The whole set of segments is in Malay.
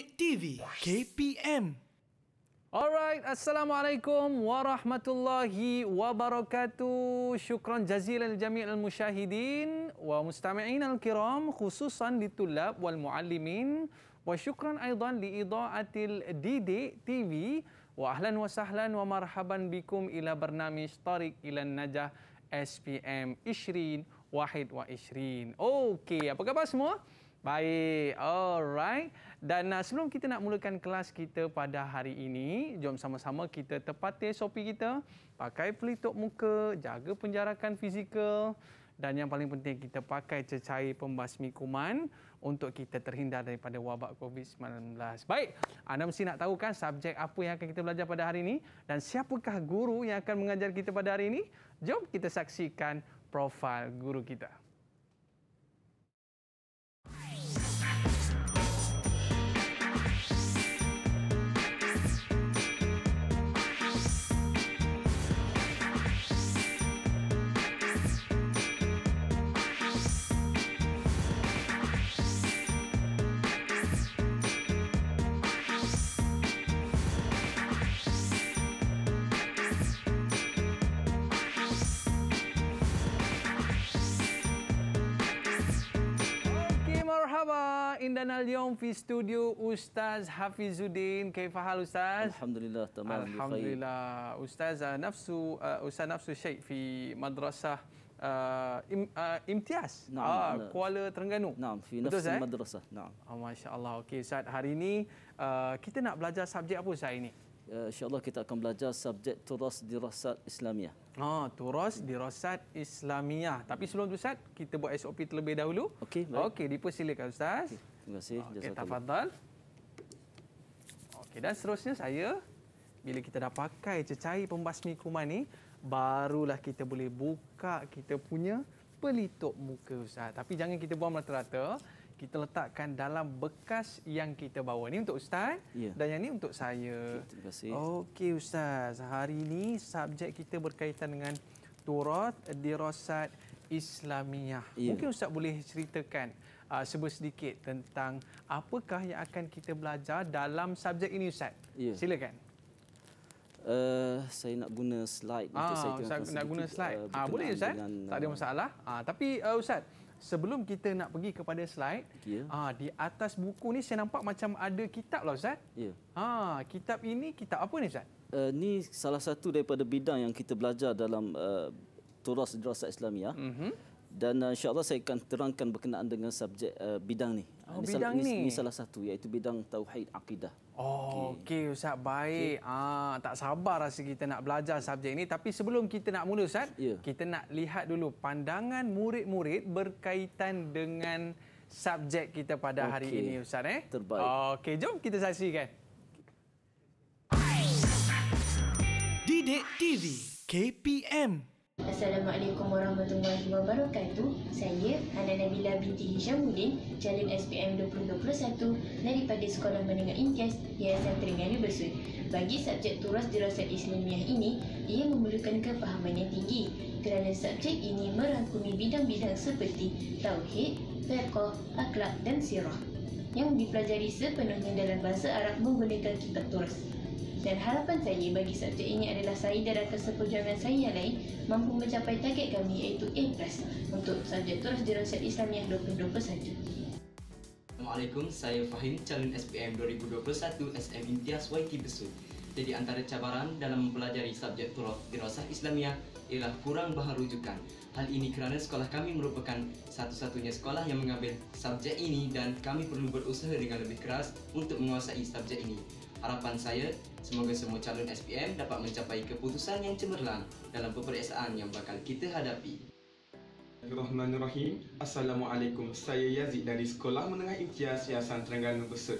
Kulit TV KPM. Alright, Assalamualaikum warahmatullahi wabarakatuh. Syukran jazilan jami' al-musyahidin wa mustami'in al-kiram khususan di tulab wal muallimin wa syukran aidan li ida'atil Didi TV wa ahlan wa sahlan wa marhaban bikum ila barnamij Tariq ila Najah SPM Ishrin Wahid wa Ishrin. Okey, apa khabar semua? Baik. Alright. Dan uh, sebelum kita nak mulakan kelas kita pada hari ini, jom sama-sama kita tepati SOP kita, pakai pelitup muka, jaga penjarakan fizikal dan yang paling penting kita pakai cecair pembasmi kuman untuk kita terhindar daripada wabak COVID-19. Baik, anda mesti nak tahu kan subjek apa yang akan kita belajar pada hari ini dan siapakah guru yang akan mengajar kita pada hari ini? Jom kita saksikan profil guru kita. عندنا اليوم في استوديو أستاذ حفيظ Ustaz كيف حال أستاذ؟ الحمد لله تمام الحمد بخير. nafsu, أستاذ نفسه أستاذ نفسه شيء في مدرسة امتياز نعم آه كوالا ترنغانو نعم في نفس المدرسة نعم آه ما شاء الله أوكي أستاذ hari ini ah, kita nak belajar subjek apa saya ini؟ ya, InsyaAllah kita akan belajar subjek turas dirasat Islamiah. Ha, ah, turas dirasat Islamiah. Tapi hmm. sebelum tu Ustaz, kita buat SOP terlebih dahulu. Okey, baik. Okey, dipersilakan Ustaz. Okay. Terima kasih. Okey, tafadhal. Okey, dan seterusnya saya bila kita dah pakai cecair pembasmi kuman ini, barulah kita boleh buka kita punya pelitup muka ustaz. Tapi jangan kita buang rata-rata. Kita letakkan dalam bekas yang kita bawa ni untuk ustaz ya. dan yang ni untuk saya. Terima kasih. Okey ustaz, hari ini subjek kita berkaitan dengan turat dirasat Islamiah. Ya. Mungkin ustaz boleh ceritakan uh, ah, sebut sedikit tentang apakah yang akan kita belajar dalam subjek ini Ustaz. Yeah. Silakan. Uh, saya nak guna slide ah, untuk saya Ustaz nak guna slide. Uh, ah boleh Ustaz. Dengan, tak ada eh, masalah. Ah tapi uh, Ustaz sebelum kita nak pergi kepada slide yeah. Ya. uh, di atas buku ni saya nampak macam ada kitab lah Ustaz. Ya. Yeah. Ha kitab ini kitab apa ni Ustaz? Uh, ni salah satu daripada bidang yang kita belajar dalam uh, Turas Drasa Islamiah. Mhm. Uh-huh dan uh, insyaallah saya akan terangkan berkenaan dengan subjek uh, bidang ni. Oh, ini bidang sal- ni. Ini salah satu iaitu bidang tauhid akidah. Oh, okey okay, ustaz baik. Okay. Ah tak sabar rasa kita nak belajar subjek ini tapi sebelum kita nak mula ustaz, yeah. kita nak lihat dulu pandangan murid-murid berkaitan dengan subjek kita pada okay. hari ini ustaz eh. Terbaik. Okey, jom kita saksikan. Didik TV KPM Assalamualaikum warahmatullahi wabarakatuh. Saya Hana Nabila binti Hisham calon SPM 2021 daripada Sekolah Menengah Intias Yayasan Terengganu Besut. Bagi subjek turas dirasat Islamiah ini, ia memerlukan kefahaman yang tinggi kerana subjek ini merangkumi bidang-bidang seperti Tauhid, Fiqh, Akhlak dan Sirah yang dipelajari sepenuhnya dalam bahasa Arab menggunakan kitab turas dan harapan saya bagi subjek ini adalah saya dan rakan seperjuangan saya yang lain mampu mencapai target kami iaitu A+ untuk subjek terus dirosak Islamiah 2021. Assalamualaikum, saya Fahim, calon SPM 2021 SM Intias YT Besut. Jadi antara cabaran dalam mempelajari subjek turut dirosah Islamiah ialah kurang bahan rujukan. Hal ini kerana sekolah kami merupakan satu-satunya sekolah yang mengambil subjek ini dan kami perlu berusaha dengan lebih keras untuk menguasai subjek ini. Harapan saya, semoga semua calon SPM dapat mencapai keputusan yang cemerlang dalam peperiksaan yang bakal kita hadapi. Assalamualaikum. Saya Yazid dari Sekolah Menengah Imtiaz Yayasan Terengganu Besut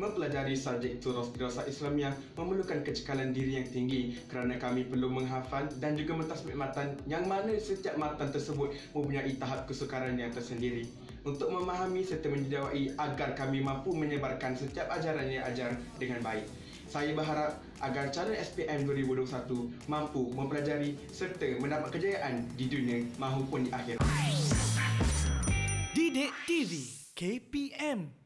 mempelajari subjek itu Rosgrosa Islam yang memerlukan kecekalan diri yang tinggi kerana kami perlu menghafal dan juga mentasbih matan yang mana setiap matan tersebut mempunyai tahap kesukaran yang tersendiri untuk memahami serta menjawai agar kami mampu menyebarkan setiap ajaran yang ajar dengan baik. Saya berharap agar calon SPM 2021 mampu mempelajari serta mendapat kejayaan di dunia mahupun di akhirat. Didik TV KPM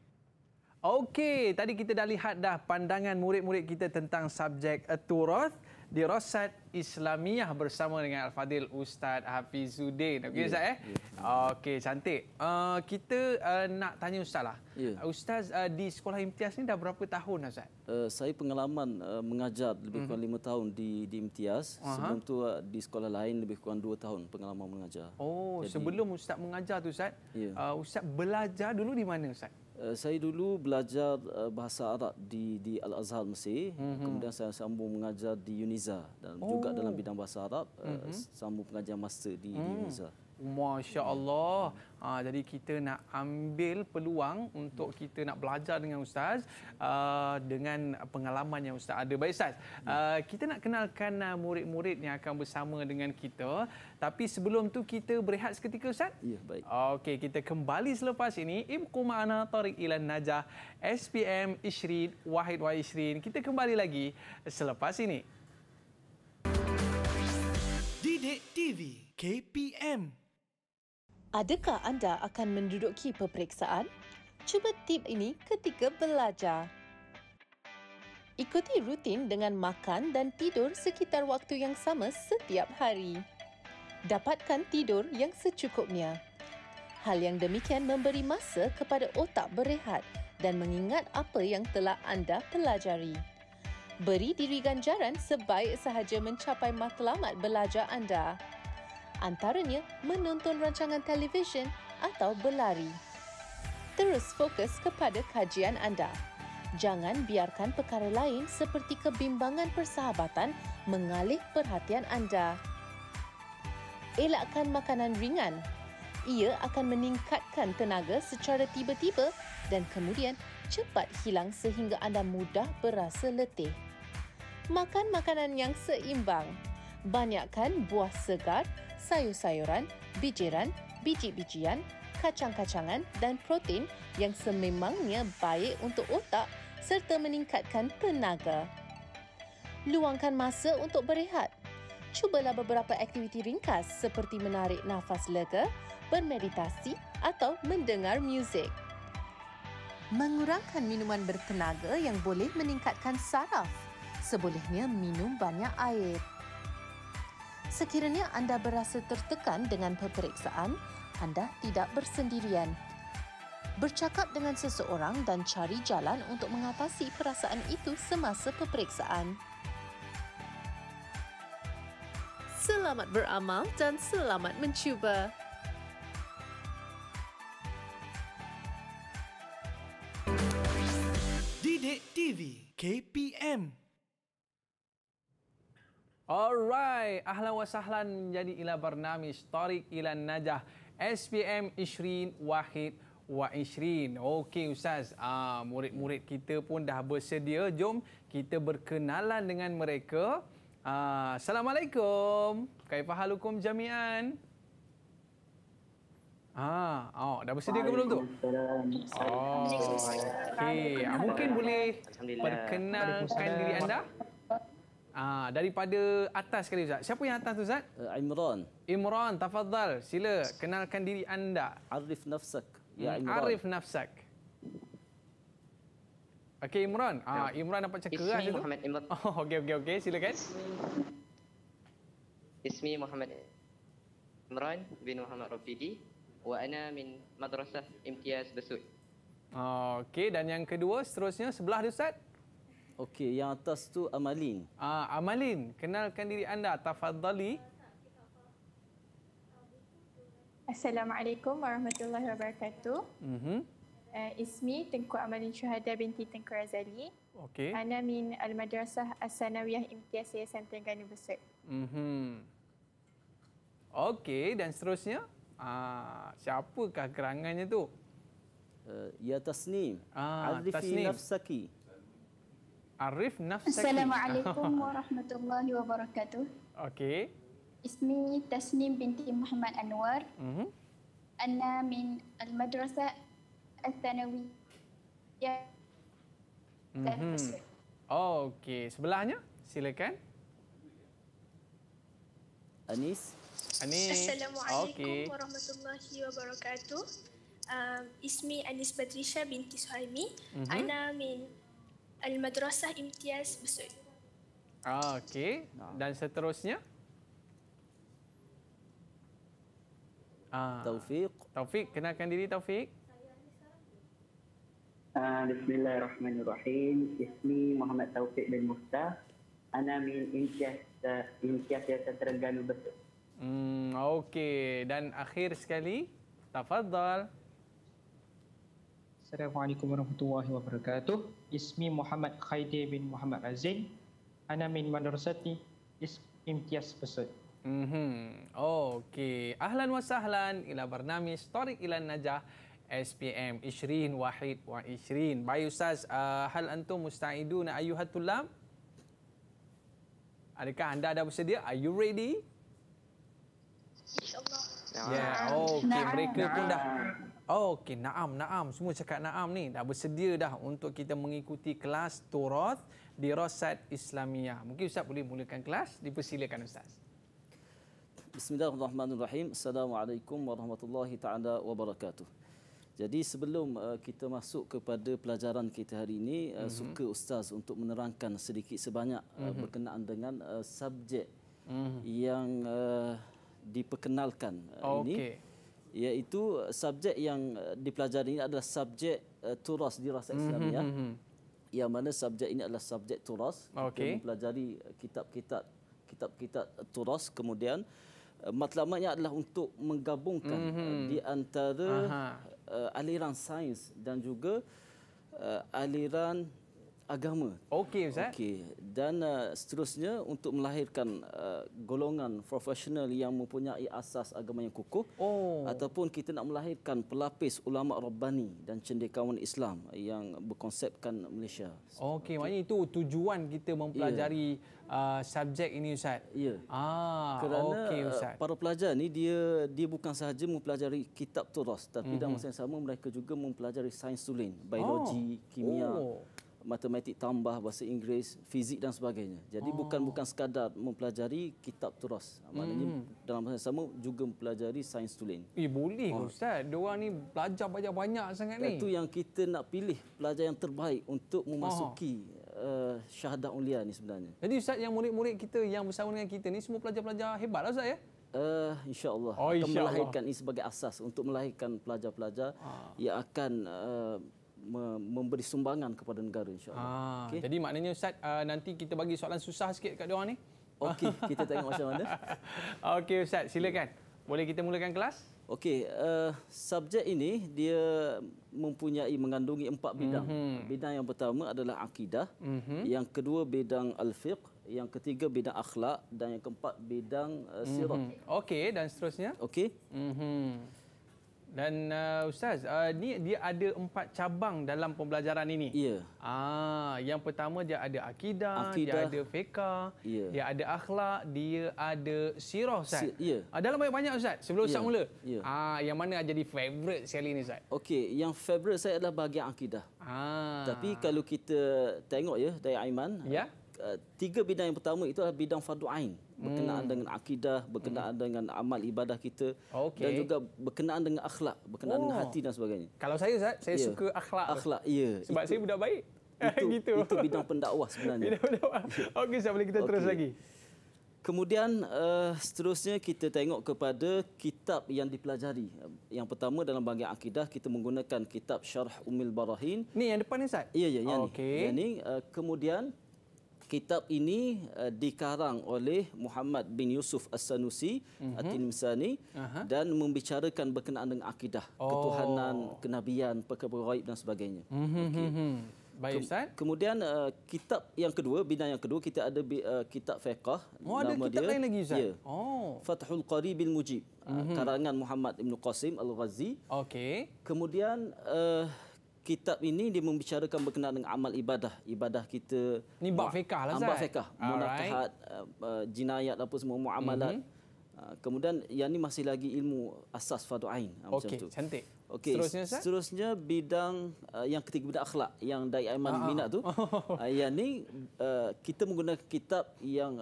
Okey, tadi kita dah lihat dah pandangan murid-murid kita tentang subjek Turoth di Rosat Islamiah bersama dengan Al-Fadil Ustaz Hafizuddin. Okey yeah, Ustaz eh? Yeah. Okey, cantik. Uh, kita uh, nak tanya Ustaz lah. Yeah. Ustaz uh, di sekolah imtiaz ni dah berapa tahun Ustaz? Uh, saya pengalaman uh, mengajar lebih kurang mm-hmm. 5 tahun di, di imtiaz. Uh-huh. Sebelum tu uh, di sekolah lain lebih kurang 2 tahun pengalaman mengajar. Oh, Jadi, sebelum Ustaz mengajar tu Ustaz, yeah. uh, Ustaz belajar dulu di mana Ustaz? Eh, saya dulu belajar uh, bahasa Arab di di Al Azhar Mesir mm-hmm. kemudian saya sambung mengajar di Uniza dan oh. juga dalam oh. bidang bahasa Arab mm-hmm. sambung pengajian master di, mm. di hmm. Uniza Masya Allah. Ha, jadi kita nak ambil peluang untuk kita nak belajar dengan Ustaz uh, dengan pengalaman yang Ustaz ada. Baik Ustaz, uh, kita nak kenalkan murid-murid yang akan bersama dengan kita. Tapi sebelum tu kita berehat seketika Ustaz. Ya, baik. Okey, kita kembali selepas ini. Ibu Ma'ana Tariq Ilan Najah, SPM Ishrin, Wahid Wahid Ishrin. Kita kembali lagi selepas ini. Didik TV KPM Adakah anda akan menduduki peperiksaan? Cuba tip ini ketika belajar. Ikuti rutin dengan makan dan tidur sekitar waktu yang sama setiap hari. Dapatkan tidur yang secukupnya. Hal yang demikian memberi masa kepada otak berehat dan mengingat apa yang telah anda pelajari. Beri diri ganjaran sebaik sahaja mencapai matlamat belajar anda antaranya menonton rancangan televisyen atau berlari. Terus fokus kepada kajian anda. Jangan biarkan perkara lain seperti kebimbangan persahabatan mengalih perhatian anda. Elakkan makanan ringan. Ia akan meningkatkan tenaga secara tiba-tiba dan kemudian cepat hilang sehingga anda mudah berasa letih. Makan makanan yang seimbang. Banyakkan buah segar sayur-sayuran, bijiran, biji-bijian, kacang-kacangan dan protein yang sememangnya baik untuk otak serta meningkatkan tenaga. Luangkan masa untuk berehat. Cubalah beberapa aktiviti ringkas seperti menarik nafas lega, bermeditasi atau mendengar muzik. Mengurangkan minuman bertenaga yang boleh meningkatkan saraf. Sebolehnya minum banyak air. Sekiranya anda berasa tertekan dengan peperiksaan, anda tidak bersendirian. Bercakap dengan seseorang dan cari jalan untuk mengatasi perasaan itu semasa peperiksaan. Selamat beramal dan selamat mencuba. Didik TV KPM Alright, ahlan wa sahlan menjadi ila barnamish Tariq Ilan Najah SPM Ishrin Wahid wa Ishrin. Okey ustaz, ah, murid-murid kita pun dah bersedia. Jom kita berkenalan dengan mereka. Ah, Assalamualaikum. Kaifa halukum jami'an? Ah, oh, dah bersedia ke belum tu? Oh, okay. Ah, mungkin boleh perkenalkan diri anda? Ah, daripada atas sekali Ustaz. Siapa yang atas tu Ustaz? Uh, Imran. Imran, tafadhal. Sila kenalkan diri anda. Arif nafsak. Ya hmm, Imran. Arif nafsak. Okey Imran. Ah, Imran dapat cakap keras lah tu. Muhammad Imran. Oh, okey okey okey. Silakan. Ismi Muhammad Imran bin Muhammad Rafidi wa ana min madrasah Imtiaz Besut. Oh, okey dan yang kedua seterusnya sebelah dia Ustaz. Okey, yang atas tu Amalin. Ah, Amalin, kenalkan diri anda, tafadhali. Assalamualaikum warahmatullahi wabarakatuh. Mhm. Uh, ismi Tengku Amalin Syuhada binti Tengku Razali. Okey. Ana min Al Madrasah As-Sanawiyah Imtiaz Yayasan Terengganu Besar. Mhm. Okey, dan seterusnya? Ah, siapakah gerangannya tu? Uh, eh, ya Tasnim. Ah, Arifi Tasnim. Nafsaki. Arif Nafsaki. Assalamualaikum warahmatullahi wabarakatuh. Okey. Ismi Tasnim binti Muhammad Anwar. Mhm. Ana min al-madrasah al-thanawi. Ya. Mhm. Okey, sebelahnya silakan. Anis. Anis. Assalamualaikum okay. warahmatullahi wabarakatuh. Um, ismi Anis Patricia binti Suhaimi. Mm-hmm. Ana min Al-Madrasah Imtiaz Besut. Ah, okey. Dan seterusnya? Ah. Taufik. Taufik, kenalkan diri Taufik. Ah, Bismillahirrahmanirrahim. Ismi Muhammad Taufik bin Musta. Ana min Imtiaz eh, Imtiaz Yayasan Terengganu Besut. Hmm, okey. Dan akhir sekali, tafadhal. Assalamualaikum warahmatullahi wabarakatuh. Ismi Muhammad Khaidi bin Muhammad Azin. Ana min Madrasati Imtiaz Besut. Hmm, Okey. Ahlan wa sahlan ila barnami Story Ilan Najah SPM Ishrin Wahid wa Ishrin. Bayu Ustaz, uh, hal antum musta'iduna ayyuhatullam? Adakah anda dah bersedia? Are you ready? Ya, yeah. okey. Mereka pun dah Oh, okay, Naam, Naam. Semua cakap Naam ni. Dah bersedia dah untuk kita mengikuti kelas Turoth di Rosat Islamia. Mungkin Ustaz boleh mulakan kelas. Dipersilakan Ustaz. Bismillahirrahmanirrahim. Assalamualaikum warahmatullahi ta'ala wabarakatuh. Jadi sebelum uh, kita masuk kepada pelajaran kita hari ini, mm-hmm. suka Ustaz untuk menerangkan sedikit sebanyak uh, mm-hmm. berkenaan dengan uh, subjek mm-hmm. yang uh, diperkenalkan uh, ini. Okey iaitu uh, subjek yang uh, dipelajari ini adalah subjek uh, turas di hmm, Islam mm-hmm. ya. Hmm, hmm, yang mana subjek ini adalah subjek turas okay. kita mempelajari uh, kitab-kitab kitab-kitab turas kemudian matlamatnya adalah untuk menggabungkan mm-hmm. di antara uh, aliran sains dan juga uh, aliran agama. Okey Ustaz. Okey. Dan uh, seterusnya untuk melahirkan uh, golongan profesional yang mempunyai asas agama yang kukuh oh. ataupun kita nak melahirkan pelapis ulama rabbani dan cendekiawan Islam yang berkonsepkan Malaysia. Okey, okay. maknanya itu tujuan kita mempelajari yeah. uh, subjek ini Ustaz. Ya. Yeah. Ah, Kerana, okay, uh, Ustaz. Para pelajar ni dia dia bukan sahaja mempelajari kitab Torah tapi mm-hmm. dalam mhm. masa yang sama mereka juga mempelajari sains tulen, biologi, oh. kimia. Oh matematik tambah bahasa Inggeris fizik dan sebagainya jadi oh. bukan bukan sekadar mempelajari kitab terus maknanya hmm. dalam masa yang sama juga mempelajari sains tulen eh boleh oh. ustaz dia ni belajar banyak banyak sangat ni itu yang kita nak pilih pelajar yang terbaik untuk memasuki oh. Ah. uh, eh, syahadah ulia ni sebenarnya jadi ustaz yang murid-murid kita yang bersama dengan kita ni semua pelajar-pelajar hebat lah ustaz ya Uh, InsyaAllah oh, insya Akan melahirkan Allah. ini sebagai asas Untuk melahirkan pelajar-pelajar ah. Yang akan uh, memberi sumbangan kepada negara insyaallah. Ah, okay. Jadi maknanya ustaz uh, nanti kita bagi soalan susah sikit dekat diorang ni. Okey, kita tengok macam mana. Okey ustaz, silakan. Boleh kita mulakan kelas? Okey, uh, subjek ini dia mempunyai mengandungi empat bidang. Mm-hmm. Bidang yang pertama adalah akidah, mm-hmm. yang kedua bidang al-fiqh, yang ketiga bidang akhlak dan yang keempat bidang uh, sirat. Mm-hmm. Okey, dan seterusnya? Okey. Mhm. Dan uh, ustaz, uh, ni dia ada empat cabang dalam pembelajaran ini. Ya. Ah, yang pertama dia ada akidah, akidah. dia ada fiqh, ya. dia ada akhlak, dia ada sirah ustaz. Si, ya. Uh, dalam banyak-banyak ustaz. Sebelum ya. ustaz mula. Ya. Ah, yang mana jadi favorite sekali ini ustaz? Okey, yang favorite saya adalah bahagian akidah. Ah. Tapi kalau kita tengok ya dari Aiman, ya. Uh, tiga bidang yang pertama itu adalah bidang fardu ain berkenaan hmm. dengan akidah, berkenaan hmm. dengan amal ibadah kita okay. dan juga berkenaan dengan akhlak, berkenaan oh. dengan hati dan sebagainya. Kalau saya saya yeah. suka akhlak. Akhlak, ya. Yeah. Sebab itu, saya budak baik. Itu, gitu. itu bidang pendakwah sebenarnya. bidang pendakwah. Ya. Okey, saya boleh kita okay. terus lagi. Kemudian uh, seterusnya kita tengok kepada kitab yang dipelajari. Yang pertama dalam bahagian akidah kita menggunakan kitab Syarh Umil Barahin. Ni yang depan ni Ustaz? Ya ya yang okay. ni. Yang ni uh, kemudian kitab ini uh, dikarang oleh Muhammad bin Yusuf As-Sanusi mm-hmm. uh-huh. dan membicarakan berkenaan dengan akidah, oh. ketuhanan, kenabian, perkara gaib dan sebagainya. Mm-hmm. Mhm, okay. Mhm. Baik Ustaz. Kemudian uh, kitab yang kedua, bina yang kedua kita ada uh, kitab fiqh oh, nama ada dia. lain lagi Ustaz. Yeah. Oh. Fathul Qaribil Mujib. Mm-hmm. Uh, karangan Muhammad Ibn Qasim Al-Ghazi. Okey. Kemudian uh, kitab ini dia membicarakan berkenaan dengan amal ibadah. Ibadah kita. Ini bab fiqah lah, Zai. Ah, bab fiqah. Munafahat, ah, ah, jinayat apa semua, muamalat. Mm-hmm. Kemudian yang ini masih lagi ilmu asas fardu ain okay, macam tu. cantik. Okay, seterusnya, Ustaz? seterusnya bidang uh, yang ketiga bidang akhlak yang Dai Aiman minat tu. Uh, yang ni uh, kita menggunakan kitab yang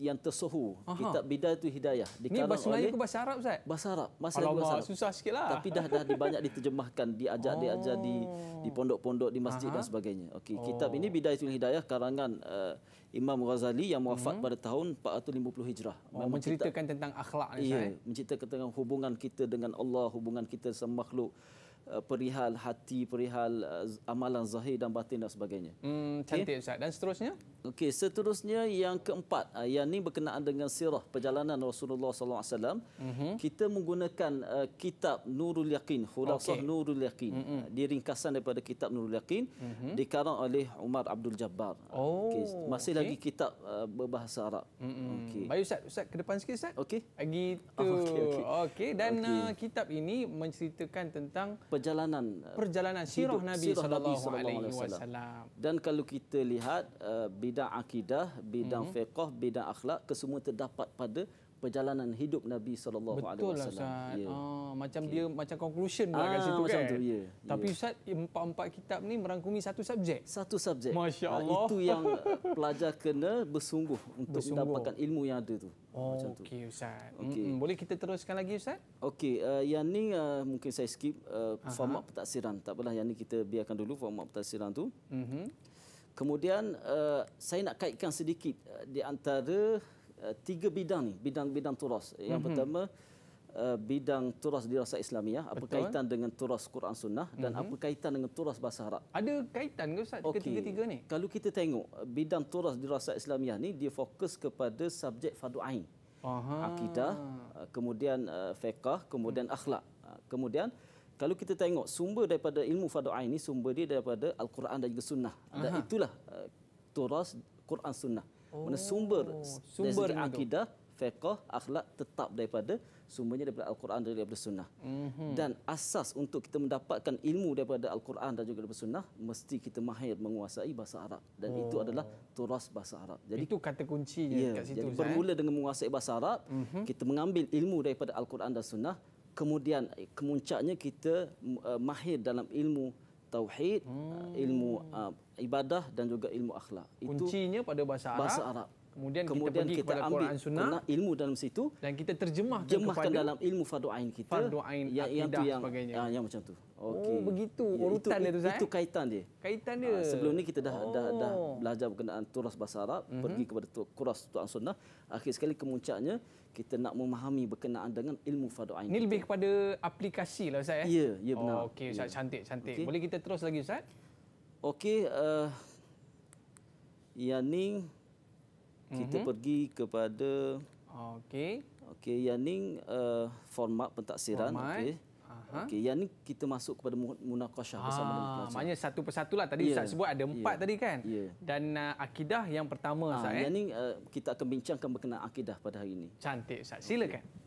yang tersohu Aha. kitab bidah itu hidayah ini bahasa Melayu ke bahasa Arab Ustaz? bahasa Arab masa Alamak, bahasa Arab. susah sikit lah. tapi dah dah banyak diterjemahkan diajar oh. diajar di di oh. pondok-pondok di masjid Aha. dan sebagainya okey kitab oh. ini bidah itu hidayah karangan uh, Imam Ghazali yang wafat hmm. pada tahun 450 Hijrah oh, menceritakan kita, tentang akhlak ni Ustaz eh? menceritakan tentang hubungan kita dengan Allah hubungan kita sama makhluk Eh, perihal hati, perihal uh, amalan zahir dan batin dan sebagainya. Hmm, cantik okay. Ustaz. Dan seterusnya? Okey, seterusnya yang keempat, uh, yang ini berkenaan dengan sirah perjalanan Rasulullah SAW. Mm-hmm. Kita menggunakan uh, kitab Nurul Yaqin, Khulasah okay. Nurul Yaqin. Mm-hmm. Diringkasan daripada kitab Nurul Yaqin, mm-hmm. dikarang oleh Umar Abdul Jabbar. Oh, okay. Masih okay. lagi kitab uh, berbahasa Arab. Mm-hmm. Okay. Baik Ustaz, Ustaz ke depan sikit Ustaz. Okey. Gitu. Okay, okay. okay. Dan okay. Uh, kitab ini menceritakan tentang perjalanan uh, perjalanan sirah Nabi sallallahu alaihi wasallam. Dan kalau kita lihat uh, bidang akidah, bidang mm -hmm. fiqh, bidang akhlak, kesemua terdapat pada perjalanan hidup Nabi saw. Betul lah. Ya. Ah, macam okay. dia macam conclusion lah ah, kat situ macam kan. Tu, ya. Tapi ya. ustaz empat-empat kitab ni merangkumi satu subjek. Satu subjek. Masya-Allah. Ah, itu yang pelajar kena bersungguh untuk bersungguh. mendapatkan ilmu yang ada tu. Oh, macam tu. Okey ustaz. Okay. Mm-hmm. Boleh kita teruskan lagi ustaz? Okey, uh, yang ni uh, mungkin saya skip uh, format pentaksiran. Tak apalah yang ni kita biarkan dulu format pentaksiran tu. Mm-hmm. Kemudian uh, saya nak kaitkan sedikit uh, di antara Eh, tiga bidang ni, bidang-bidang turas. Yang mm-hmm. pertama eh, bidang turas dirasa Islamiah apa Betul. kaitan dengan turas Quran Sunnah dan mm-hmm. apa kaitan dengan turas bahasa Arab ada kaitan ke ustaz okay. ketiga-tiga ni kalau kita tengok eh, bidang turas dirasa Islamiah ni dia fokus kepada subjek fardu ain akidah kemudian uh, fiqh kemudian mm-hmm. akhlak kemudian kalau kita tengok sumber daripada ilmu fardu ain ni sumber dia daripada al-Quran dan juga sunnah Aha. dan itulah uh, turas Quran Sunnah oh. mana sumber sumber akidah fiqh akhlak tetap daripada sumbernya daripada al-Quran dan daripada sunnah. Mm-hmm. Dan asas untuk kita mendapatkan ilmu daripada al-Quran dan juga daripada sunnah mesti kita mahir menguasai bahasa Arab dan oh. itu adalah turas bahasa Arab. Jadi itu kata kuncinya yeah, kat situ. Jadi eh? bermula Zain. dengan menguasai bahasa Arab, mm-hmm. kita mengambil ilmu daripada al-Quran dan sunnah, kemudian eh, kemuncaknya kita uh, mahir dalam ilmu tauhid, mm. uh, ilmu uh, ibadah dan juga ilmu akhlak. Kuncinya itu pada bahasa Arab. Bahasa Arab. Kemudian, Kemudian kita, kita pergi kepada Quran Sunnah. Kemudian ilmu dalam situ. Dan kita terjemahkan, terjemahkan kepada dalam ilmu faduain kita. Fardu ain yang yang, sebagainya. Yang, ah, yang macam tu. Okay. Oh begitu ya, urutan itu, dia Itu saya? kaitan dia. Kaitan ah, dia. Aa, sebelum ni kita dah, oh. dah, dah oh. belajar berkenaan turas bahasa Arab. Mm -hmm. Pergi kepada turas Quran Sunnah. Akhir sekali kemuncaknya kita nak memahami berkenaan dengan ilmu faduain Ini lebih kepada aplikasi lah Ustaz. Ya, eh? ya, ya benar. Oh, okay, Ustaz, ya. cantik, cantik. Okay. Boleh kita terus lagi Ustaz? Okey, uh, Yaning, mm-hmm. kita mhm. pergi kepada. Okey. Okey, Yaning uh, format pentaksiran. Okey. Okey, yang ni kita masuk kepada munakasyah ha, bersama dengan pelajar. Ah, maknanya satu persatu lah tadi yeah. Ustaz sebut ada empat yeah. tadi kan? Yeah. Dan uh, akidah yang pertama ha, Ustaz. Yang ni uh, kita akan bincangkan berkenaan akidah pada hari ini. Cantik Ustaz. Silakan. Okay.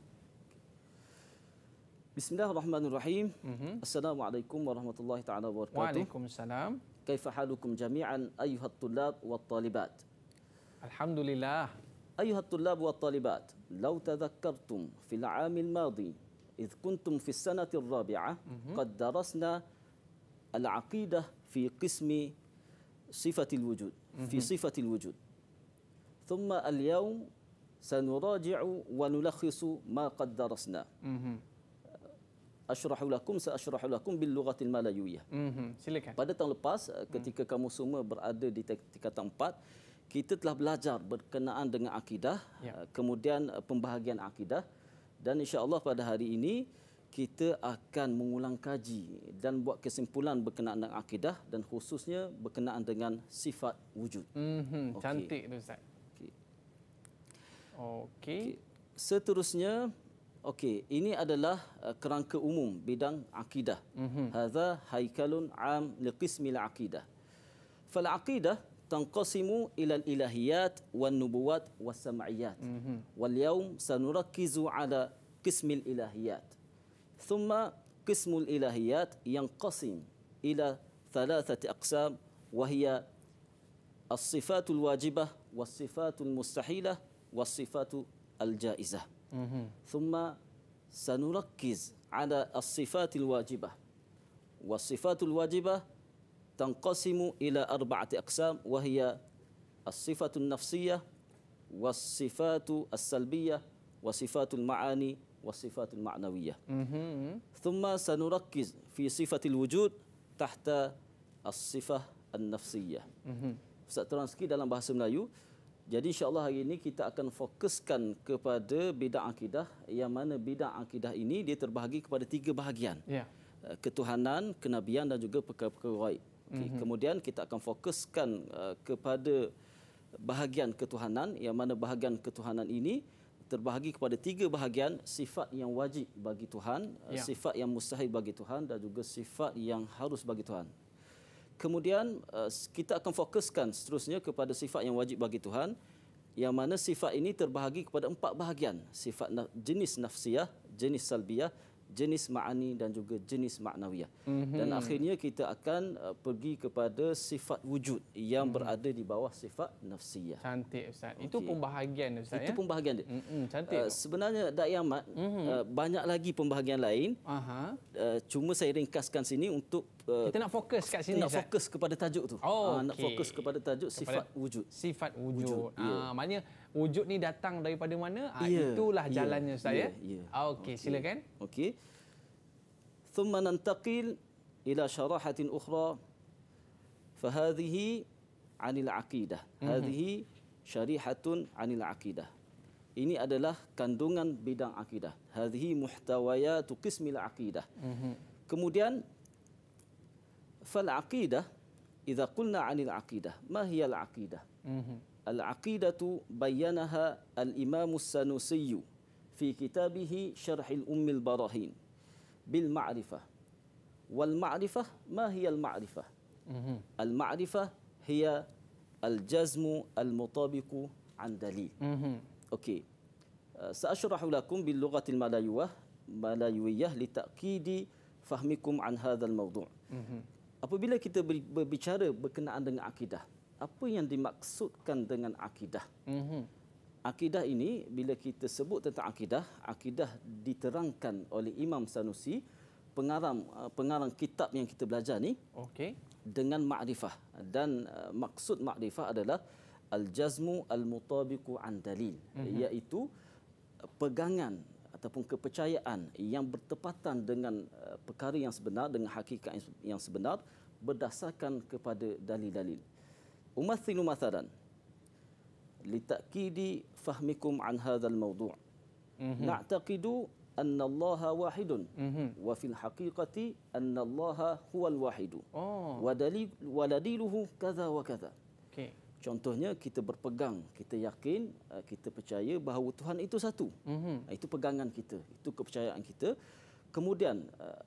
Bismillahirrahmanirrahim. Mm-hmm. Assalamualaikum warahmatullahi taala wabarakatuh. Waalaikumsalam. كيف حالكم جميعا أيها الطلاب والطالبات الحمد لله أيها الطلاب والطالبات لو تذكرتم في العام الماضي إذ كنتم في السنة الرابعة قد درسنا العقيدة في قسم صفة الوجود في صفة الوجود ثم اليوم سنراجع ونلخص ما قد درسنا asyrahu lakum sa asyrahu lakum bil lughatil malayuyah. Mhm. Silakan. Pada tahun lepas eh, mhm. ketika kamu semua berada di tingkatan empat, kita telah belajar berkenaan dengan akidah, yeah. Ya. kemudian eh, pembahagian akidah dan insya-Allah pada hari ini kita akan mengulang kaji dan buat kesimpulan berkenaan dengan akidah dan khususnya berkenaan dengan sifat wujud. Mhm. Okay. Cantik tu Ustaz. Okey. Okey. Okay. Seterusnya Okey, ini adalah uh, kerangka umum bidang akidah. Hadza haikalun am liqismil aqidah. Fal aqidah tanqasimu ila al-ilahiyat wan nubuwat was sam'iyat. Wal yawm sanurkizu ala qismil ilahiyat. Thumma qismul ilahiyat yanqasim ila thalathati aqsam wa hiya as-sifatul wajibah was-sifatul mustahila was-sifatu al-jaizah. ثم سنركز على الصفات الواجبة والصفات الواجبة تنقسم إلى أربعة أقسام وهي الصفة النفسية والصفات السلبية وصفات المعاني والصفات المعنوية ثم سنركز في صفة الوجود تحت الصفة النفسية Ustaz Toranski dalam bahasa Melayu Jadi insyaAllah hari ini kita akan fokuskan kepada bidang akidah yang mana bidang akidah ini dia terbahagi kepada tiga bahagian. Ya. Eh, ketuhanan, kenabian dan juga perkara-perkara raib. Okay. Mm-hmm. Kemudian kita akan fokuskan eh, kepada bahagian ketuhanan yang mana bahagian ketuhanan ini terbahagi kepada tiga bahagian sifat yang wajib bagi Tuhan, eh, ya. sifat yang mustahil bagi Tuhan dan juga sifat yang harus bagi Tuhan. Kemudian eh, kita akan fokuskan seterusnya kepada sifat yang wajib bagi Tuhan yang mana sifat ini terbahagi kepada empat bahagian sifat jenis nafsiyah, jenis salbiyah jenis ma'ani dan juga jenis maknawiyah. Mm-hmm. Dan akhirnya kita akan uh, pergi kepada sifat wujud yang mm-hmm. berada di bawah sifat nafsiyah. Cantik Ustaz. Okay. Itu pembahagian Ustaz. Itu ya? pembahagian dia. Mm-hmm. Cantik. Uh, sebenarnya da'iyamat mm-hmm. uh, banyak lagi pembahagian lain. Uh, cuma saya ringkaskan sini untuk uh, kita nak fokus kat sini. Nak Ustaz. fokus kepada tajuk tu. Oh, ah, okay. Nak fokus kepada tajuk kepada sifat wujud. Sifat wujud. wujud. Ya. Ah, yeah. maknanya wujud ni datang daripada mana? Ah yeah, itulah ya, jalannya yeah, saya. Yeah, ya. yeah. Okey, okay. silakan. Okey. Thumma nantaqil ila sharahatin ukhra. Fahadhihi 'anil aqidah. Mhm. Hadhihi syarihatun 'anil aqidah. Ini adalah kandungan bidang akidah. Hadhihi muhtawayatu qismil aqidah. Mhm. Kemudian fal aqidah idza qulna 'anil aqidah, ma hiya al aqidah? Mhm. Al-Aqidatu bayanaha Al-Imam Sanusi fi kitabih Syarh Al-Umm Al-Barahin bil Ma'rifah. Wal Ma'rifah ma hiya al Ma'rifah? Al Ma'rifah hiya al jazmu al mutabiqu an dalil. Okey. Sa'ashrahu lakum bil lughati al Malayuwah Malayuwiyah li ta'kidi fahmikum an hadha al mawdu'. Apabila kita berbicara berkenaan dengan akidah, apa yang dimaksudkan dengan akidah. Mm-hmm. Akidah ini, bila kita sebut tentang akidah, akidah diterangkan oleh Imam Sanusi, pengarang, eh, pengarang kitab yang kita belajar ini, okay. dengan makrifah. Dan uh, maksud makrifah adalah al-jazmu al-mutabiku an dalil, mm-hmm. iaitu pegangan ataupun kepercayaan yang bertepatan dengan uh, perkara yang sebenar, dengan hakikat yang sebenar, berdasarkan kepada dalil-dalil umathilu masalan litakidi fahmikum an hadzal mawdu' mm-hmm. na'taqidu أن mhm. wa واحد وفي الحقيقة أن الله هو الواحد ودليل ودليله كذا وكذا okay. Contohnya kita berpegang, kita yakin, eh, kita percaya bahawa Tuhan itu satu. Mm-hmm. Itu pegangan kita, itu kepercayaan kita. Kemudian eh,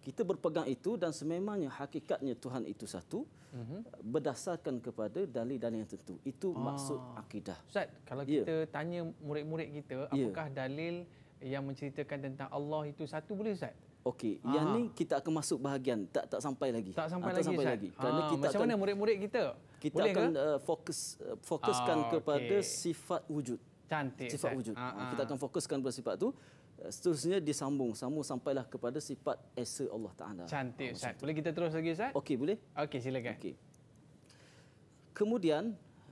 kita berpegang itu dan sememangnya hakikatnya Tuhan itu satu mm-hmm. berdasarkan kepada dalil-dalil yang tentu. Itu ah. maksud akidah. Ustaz, kalau ya. kita tanya murid-murid kita, ya. apakah dalil yang menceritakan tentang Allah itu satu boleh Ustaz? Okey, yang ah. ni kita akan masuk bahagian tak tak sampai lagi. Tak ah, sampai, ha, tak lagi, sampai lagi. Kerana ah, kita macam akan, mana murid-murid kita? Kita boleh akan ke? uh, fokus uh, fokuskan Aa, kepada okay. sifat wujud. Cantik. Sifat Ustaz. wujud. Aa, kita akan fokuskan pada sifat tu. Eh, seterusnya disambung sambung sampailah kepada sifat esa Allah Taala. Cantik Ustaz. Boleh kita terus lagi Ustaz? Okey, boleh. Okey, silakan. Okey. Kemudian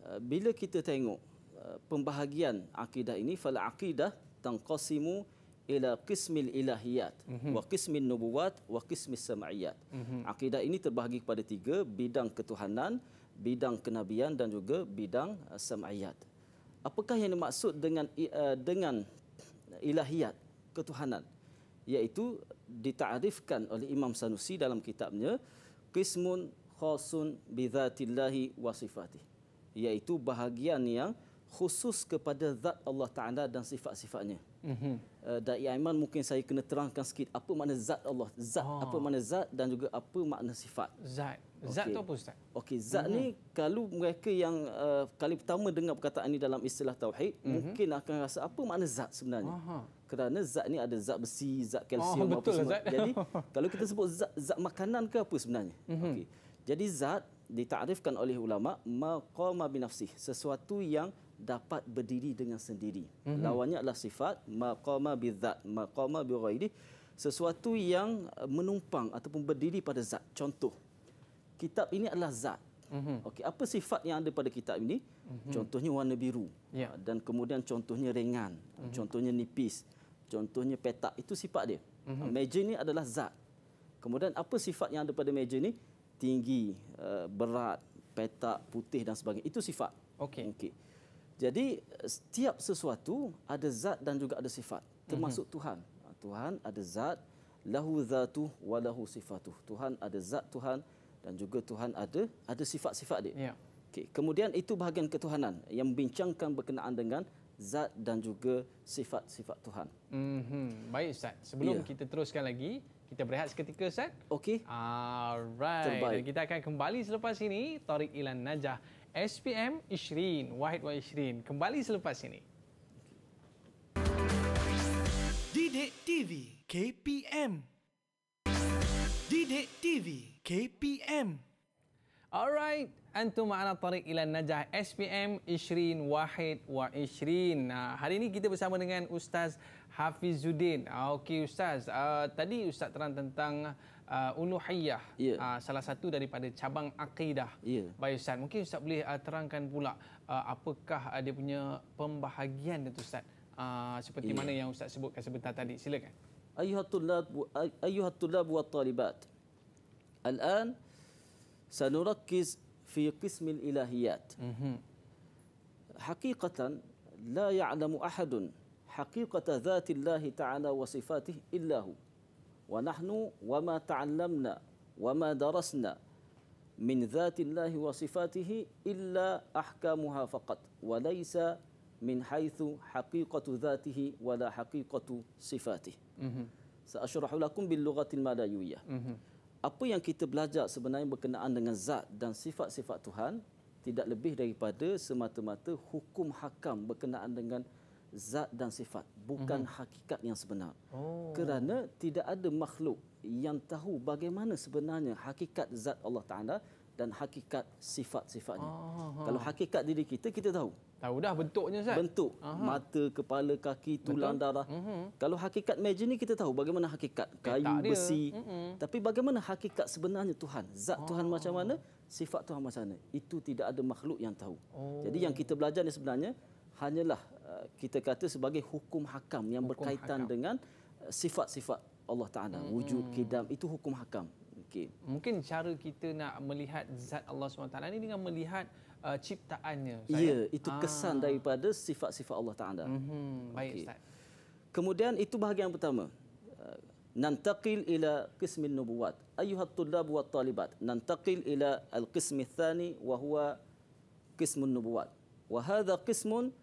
eh, bila kita tengok eh, pembahagian akidah ini fal aqidah tanqasimu ila qismil ilahiyat mm-hmm. wa qismin nubuwat wa qismis samaiyat. Mm-hmm. Akidah ini terbahagi kepada tiga bidang ketuhanan, bidang kenabian dan juga bidang uh, samaiyat. Apakah yang dimaksud dengan dengan ilahiyat? ketuhanan iaitu ditakrifkan oleh Imam Sanusi dalam kitabnya qismun khasun bi dzatillahi wa sifatih iaitu bahagian yang khusus kepada zat Allah Taala dan sifat-sifatnya. Mhm. Uh, eh, Iman mungkin saya kena terangkan sikit apa makna zat Allah, zat oh. apa makna zat dan juga apa makna sifat. Zat. Zat tu apa ustaz? Okey, zat mm-hmm. ni mhm. kalau mereka yang uh, kali pertama dengar perkataan ni dalam istilah tauhid, mm-hmm. mungkin akan rasa apa makna zat sebenarnya. Aha. Kerana zat ni ada zat besi, zat kalsium oh, apa betul, lah, semua. Zat. Jadi kalau kita sebut zat zat makanan ke apa sebenarnya? Mm-hmm. Okey. Jadi zat ditakrifkan oleh ulama maqama binafsih, sesuatu yang dapat berdiri dengan sendiri. Mm-hmm. Lawannya adalah sifat maqama bizat, maqama bighairi, sesuatu yang uh, menumpang ataupun berdiri pada zat. Contoh, kitab ini adalah zat. Mm-hmm. Okey, apa sifat yang ada pada kitab ini? Mm-hmm. Contohnya warna biru. Yeah. Dan kemudian contohnya ringan, mm-hmm. contohnya nipis, contohnya petak. Itu sifat dia. Mm-hmm. Meja ini adalah zat. Kemudian apa sifat yang ada pada meja ini? Tinggi, uh, berat, petak, putih dan sebagainya. Itu sifat. Okey. Okey. Jadi setiap sesuatu ada zat dan juga ada sifat termasuk mm-hmm. Tuhan. Ah, Tuhan ada zat, lahu zatu wa lahu sifatu. Tuhan ada zat Tuhan dan juga Tuhan ada ada sifat-sifat dia. Yeah. Okay. Kemudian itu bahagian ketuhanan yang membincangkan berkenaan dengan zat dan juga sifat-sifat Tuhan. Mm-hmm. Baik Ustaz, sebelum yeah. kita teruskan lagi, kita berehat seketika Ustaz. Okey. Alright. Terbaik. kita akan kembali selepas ini Tariq Ilan Najah. SPM Ishrin, Wahid Wahid Ishrin. Kembali selepas ini. Didik TV KPM Didik TV KPM Alright, antum ma'ana tarik ila najah SPM Ishrin Wahid wa Ishrin. Nah, hari ini kita bersama dengan Ustaz Hafizuddin. Ah, okey, Ustaz. Uh, tadi Ustaz terang tentang uh, uluhiyah yeah. uh, salah satu daripada cabang akidah yeah. by Mungkin Ustaz boleh uh, terangkan pula uh, apakah uh, dia punya pembahagian itu Ustaz. Uh, seperti yeah. mana yang Ustaz sebutkan sebentar tadi. Silakan. Ayuhatullab wa talibat. Al-an sanurakiz fi qismil ilahiyat. Mhm. Hakikatan la ya'lamu ahadun حقيقة ذات الله تعالى وصفاته إلا هو ونحن وما تعلمنا وما درسنا من ذات الله وصفاته إلا أحكامها فقط وليس من حيث حقيقة ذاته ولا حقيقة صفاته سأشرح لكم باللغة الملايوية Apa yang kita belajar sebenarnya berkenaan dengan zat dan sifat-sifat Tuhan tidak lebih daripada semata-mata hukum hakam berkenaan dengan zat dan sifat bukan hmm hakikat yang sebenar oh. kerana tidak ada makhluk yang tahu bagaimana sebenarnya hakikat zat Allah Taala dan hakikat sifat-sifatnya oh. kalau hakikat diri kita kita tahu tahu dah bentuknya Zat. bentuk Aha. mata kepala kaki tulang Betul. darah mm-hmm. kalau hakikat meja ni kita tahu bagaimana hakikat kayu Petak besi mm-hmm. tapi bagaimana hakikat sebenarnya Tuhan zat oh. Tuhan ah. macam mana sifat Tuhan macam mana itu tidak ada makhluk yang tahu oh. jadi yang kita belajar ni sebenarnya hanyalah uh, kita kata sebagai hukum hakam yang hukum berkaitan hakam. dengan uh, sifat-sifat Allah Taala hmm. wujud kidam itu hukum hakam okay. mungkin cara kita nak melihat zat Allah SWT ini dengan melihat uh, ciptaannya saya ya itu ah. kesan daripada sifat-sifat Allah Taala hmm. baik ustaz kemudian itu bahagian pertama uh, nantaqil ila qismin nubuwat ayuhat tullab wa talibat nantaqil ila al-qismi thani wa huwa qismun nubuwat wa hadha qismun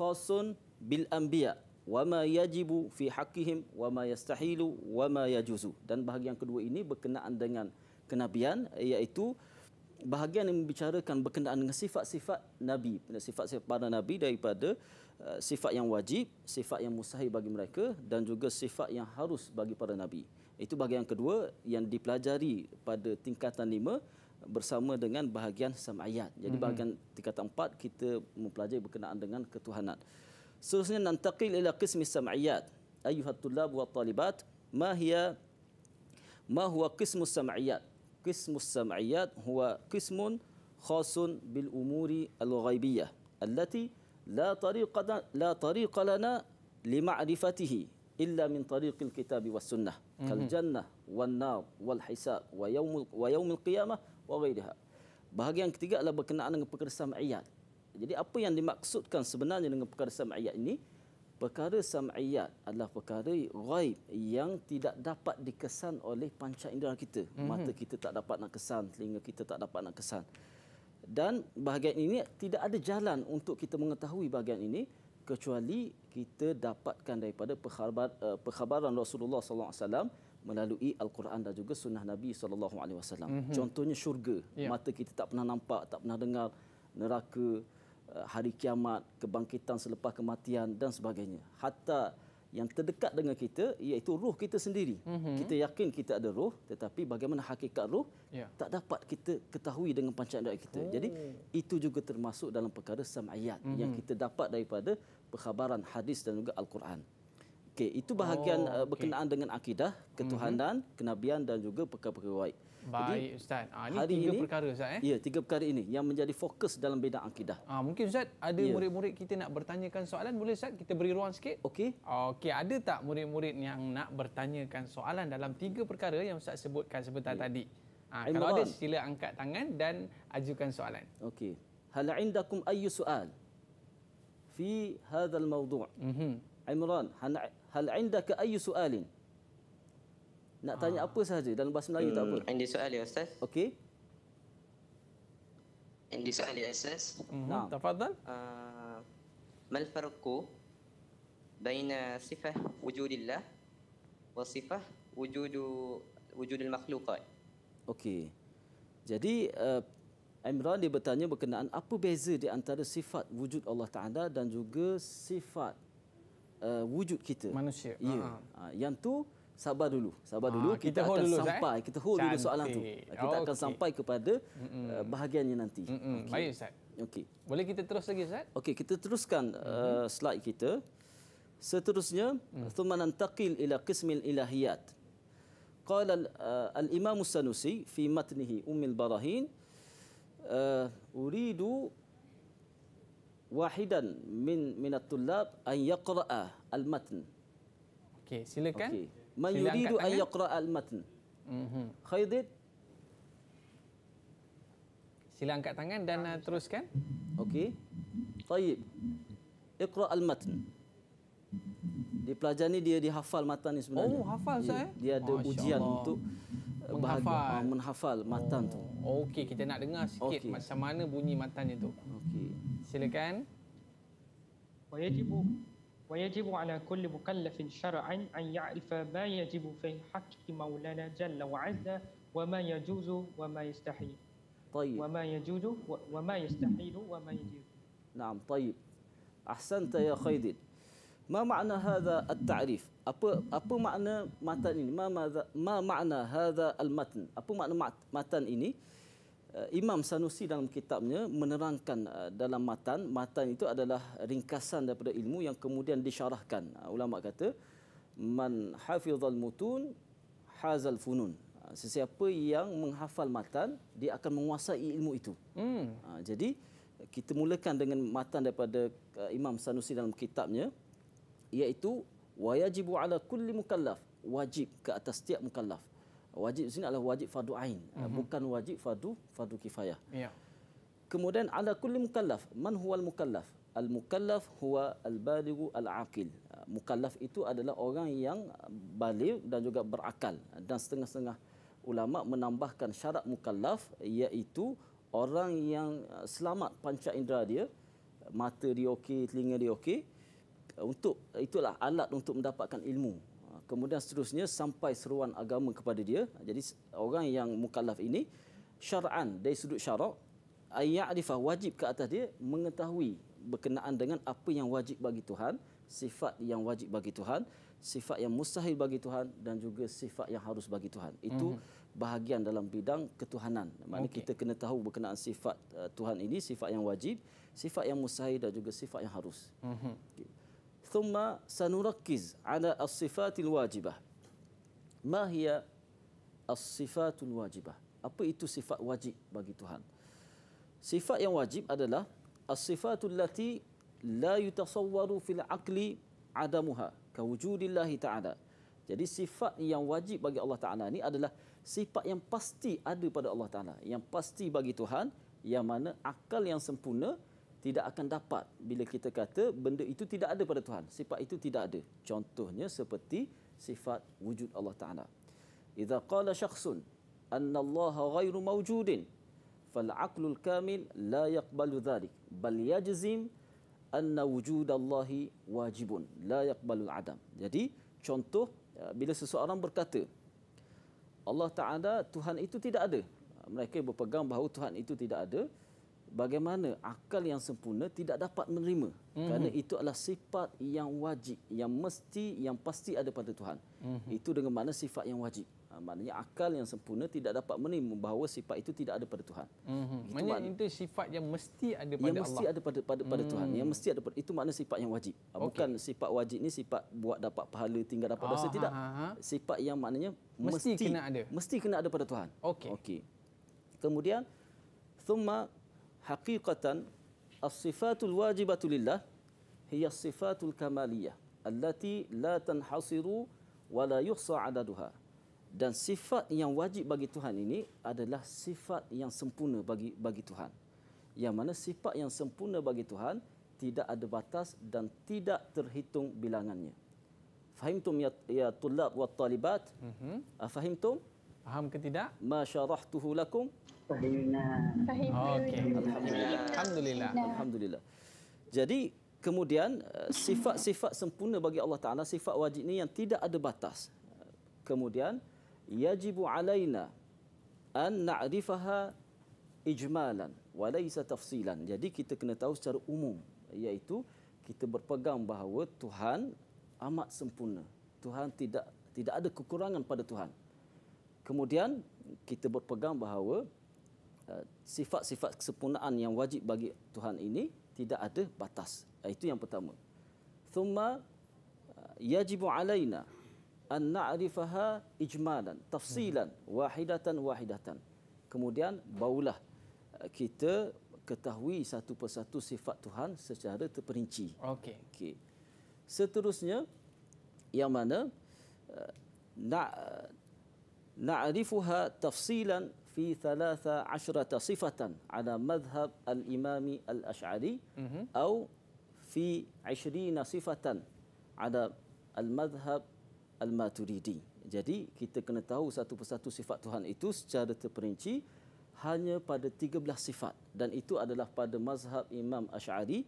khasun bil anbiya wa ma yajibu fi haqqihim wa ma yastahilu wa ma yajuzu dan bahagian kedua ini berkenaan dengan kenabian iaitu bahagian yang membicarakan berkenaan dengan sifat-sifat nabi sifat-sifat para nabi daripada uh, sifat yang wajib sifat yang mustahil bagi mereka dan juga sifat yang harus bagi para nabi itu bahagian kedua yang dipelajari pada tingkatan lima bersama dengan bahagian sam'iyat. Jadi mm-hmm. bahagian tingkat empat kita mempelajari berkenaan dengan ketuhanan. Seterusnya nantaqil ila qismi sam'iyat. Ayuhat tulab wa talibat, ma hiya ma huwa qismu sam'iyat? Qismu sam'iyat huwa qismun khasun bil umuri al ghaibiyah allati la tariqa la tariqa lana li ma'rifatihi illa min tariqil kitabi was sunnah mm-hmm. kal jannah wal nar wal hisab wa yaumul wa yaumil qiyamah waghairiha. Bahagian ketiga adalah berkenaan dengan perkara sam'iyat. Jadi apa yang dimaksudkan sebenarnya dengan perkara sam'iyat ini? Perkara sam'iyat adalah perkara ghaib yang tidak dapat dikesan oleh panca indera kita. Mhm. Mata kita tak dapat nak kesan, telinga kita tak dapat nak kesan. Dan bahagian ini tidak ada jalan untuk kita mengetahui bahagian ini kecuali kita dapatkan daripada eh, perkhabaran Rasulullah sallallahu alaihi wasallam melalui al-Quran dan juga sunnah Nabi sallallahu alaihi wasallam. Mhm. Contohnya syurga, yeah. mata kita tak pernah nampak, tak pernah dengar, neraka, eh, hari kiamat, kebangkitan selepas kematian dan sebagainya. Hatta yang terdekat dengan kita iaitu ruh kita sendiri. Mm-hmm. Kita yakin kita ada ruh, tetapi bagaimana hakikat ruh yeah. tak dapat kita ketahui dengan pancaindera kita. Oh. Jadi itu juga termasuk dalam perkara sam'iyat mm-hmm. yang kita dapat daripada perkhabaran hadis dan juga al-Quran. Okey, itu bahagian oh, eh, okay. berkenaan dengan akidah, ketuhanan, mm-hmm. kenabian dan juga perkara-perkara baik. Baik, Ustaz. Ha, ini hari tiga ini, perkara, Ustaz. Eh? Ya, tiga perkara ini yang menjadi fokus dalam bidang akidah. Ha, mungkin, Ustaz, ada ya. murid-murid kita nak bertanyakan soalan. Boleh, Ustaz? Kita beri ruang sikit. Okey. Okey, ada tak murid-murid yang nak bertanyakan soalan dalam tiga perkara yang Ustaz sebutkan sebentar ya. tadi? Ha, kalau Imran. ada, sila angkat tangan dan ajukan soalan. Okey. Hala indakum ayu soal fi hadhal mawdu'? Mhm. Imran, hal indaka ayu soalin? Nak tanya ha. apa sahaja dalam bahasa Melayu hmm. tak apa. Hmm, Ini soal ya Ustaz. Okey. Ini soal ya Ustaz. Mm-hmm. Nah. Tafadhal. Uh, mal farqu baina sifah wujudillah wa sifah wujudu wujudil makhluqat. Okey. Jadi uh, Imran dia bertanya berkenaan apa beza di antara sifat wujud Allah Taala dan juga sifat uh, uh, wujud kita manusia ya uh-huh. uh, yang tu sabar dulu sabar ha, dulu uh, kita, kita akan dulu, sampai eh? kita hold Cantik. dulu soalan tu kita okay. akan sampai kepada uh, bahagiannya nanti okay. baik ustaz okey boleh kita terus lagi ustaz okey kita teruskan uh, mm-hmm. slide kita seterusnya ثم mm. ننتقل ila قسم ilahiyat. قال al uh, Imam Sanusi, fi ام البراهين barahin, uh, uridu wahidan min minat tulab an yaqra'a al-matn. Okey, silakan. Okay. Man Sila yuridu an yaqra'a al-matn. Mhm. Khaydid. Sila angkat tangan dan uh, teruskan. Okey. Tayyib. Iqra' al-matn. Di pelajar ni dia dihafal matan ni sebenarnya. Oh, hafal saya. Dia, eh? dia ada Masya ujian Allah. untuk menghafal. Uh, menghafal matan oh. tu. Okey, kita nak dengar sikit okay. macam mana bunyi matan itu. Okey. Silakan. Wa yajibu wa yajibu ala kulli mukallafin syara'an an ya'rifa ma yajibu fi haqqi maulana jalla wa 'azza wa ma yajuzu wa ma yastahi. طيب وما يجوز وما يستحيل وما يجوز نعم طيب أحسنت يا خيدل Ma makna hadha at-ta'rif? Apa apa makna matan ini? Ma ma, ma makna hadha al-matn? Apa makna mat, matan ini? Uh, Imam Sanusi dalam kitabnya menerangkan uh, dalam matan, matan itu adalah ringkasan daripada ilmu yang kemudian disyarahkan. Uh, ulama kata man hafizal mutun hazal funun. Uh, sesiapa yang menghafal matan, dia akan menguasai ilmu itu. Hmm. jadi kita mulakan dengan matan daripada Imam Sanusi dalam kitabnya iaitu wajibu ala kulli mukallaf wajib ke atas setiap mukallaf wajib sini adalah wajib fardu ain mm-hmm. bukan wajib fardu fardu kifayah ya yeah. kemudian ala kulli mukallaf man huwa al mukallaf al mukallaf huwa al baligh al aqil eh, mukallaf itu adalah orang yang baligh dan juga berakal dan setengah-setengah ulama menambahkan syarat mukallaf iaitu orang yang eh, selamat panca indera dia mata dia okey telinga dia okey Eh, untuk itulah alat untuk mendapatkan ilmu. Ha, kemudian seterusnya sampai seruan agama kepada dia. Ha, jadi orang yang mukallaf ini syar'an dari sudut syarak ya'rifah wajib ke atas dia mengetahui berkenaan dengan apa yang wajib bagi Tuhan, sifat yang wajib bagi Tuhan, sifat yang mustahil bagi Tuhan dan juga sifat yang harus bagi Tuhan. Itu mm-hmm. bahagian dalam bidang ketuhanan. Maknanya okay. kita kena tahu berkenaan sifat uh, Tuhan ini, sifat yang wajib, sifat yang mustahil dan juga sifat yang harus. Mm-hmm. Okay. ثم سنركز على الصفات الواجبة ما هي الصفات الواجبة apa itu sifat wajib bagi Tuhan sifat yang wajib adalah الصفات التي لا يتصور في العقل عدمها كوجود الله تعالى jadi sifat yang wajib bagi Allah Ta'ala ini adalah sifat yang pasti ada pada Allah Ta'ala. Yang pasti bagi Tuhan yang mana akal yang sempurna tidak akan dapat bila kita kata benda itu tidak ada pada Tuhan. Sifat itu tidak ada. Contohnya seperti sifat wujud Allah Ta'ala. Iza qala syakhsun anna Allah ghairu mawjudin fal'aqlul kamil la yakbalu dhalik bal yajzim anna wujud Allahi wajibun la yakbalu adam. Jadi contoh eh, bila seseorang berkata Allah Ta'ala Tuhan itu tidak ada. Mereka berpegang bahawa Tuhan itu tidak ada bagaimana akal yang sempurna tidak dapat menerima mm-hmm. kerana itu adalah sifat yang wajib yang mesti yang pasti ada pada Tuhan mm-hmm. itu dengan mana sifat yang wajib ha, maknanya akal yang sempurna tidak dapat menerima bahawa sifat itu tidak ada pada Tuhan mm-hmm. maknanya itu sifat yang mesti ada pada Allah yang mesti Allah. ada pada pada, pada mm-hmm. Tuhan yang hmm. mesti ada pada, itu makna sifat yang wajib ha, bukan sifat wajib ni sifat buat dapat pahala tinggal dapat dosa ah, tidak ha, ha, ha. sifat yang maknanya mesti, mesti kena ada mesti kena ada pada Tuhan okey okey kemudian thumma haqiqatan as-sifatul wajibatu lillah hiya as-sifatul kamaliyah allati la tanhasiru wa la yuhsa 'adaduha dan sifat yang wajib bagi Tuhan ini adalah sifat yang sempurna bagi bagi Tuhan yang mana sifat yang sempurna bagi Tuhan tidak ada batas dan tidak terhitung bilangannya fahimtum ya ya tullab wa talibat mm mm-hmm. fahimtum faham ke tidak ma syarahtuhu lakum Fahimna. Okay. Alhamdulillah. Alhamdulillah. Alhamdulillah. Jadi kemudian eh, sifat-sifat sempurna bagi Allah Taala, sifat wajib ini yang tidak ada batas. Kemudian yajibu alaina an na'rifaha ijmalan wa laysa tafsilan. Jadi kita kena tahu secara umum iaitu kita berpegang bahawa Tuhan amat sempurna. Tuhan tidak tidak ada kekurangan pada Tuhan. Kemudian kita berpegang bahawa sifat-sifat kesempurnaan yang wajib bagi Tuhan ini tidak ada batas. Ah, itu yang pertama. Thumma ah, yajibu alaina an na'rifaha ijmalan, tafsilan, wahidatan, wahidatan. Kemudian baulah ah, kita ketahui satu persatu sifat Tuhan secara terperinci. Okey. Okey. Seterusnya yang mana na'rifuha tafsilan fi thalatha asyrata sifatan ala madhab al-imam al-ash'ari atau mhm. fi ishrina sifatan ala al-madhab al-maturidi jadi kita kena tahu satu persatu sifat Tuhan itu secara terperinci hanya pada 13 sifat dan itu adalah pada mazhab Imam Ash'ari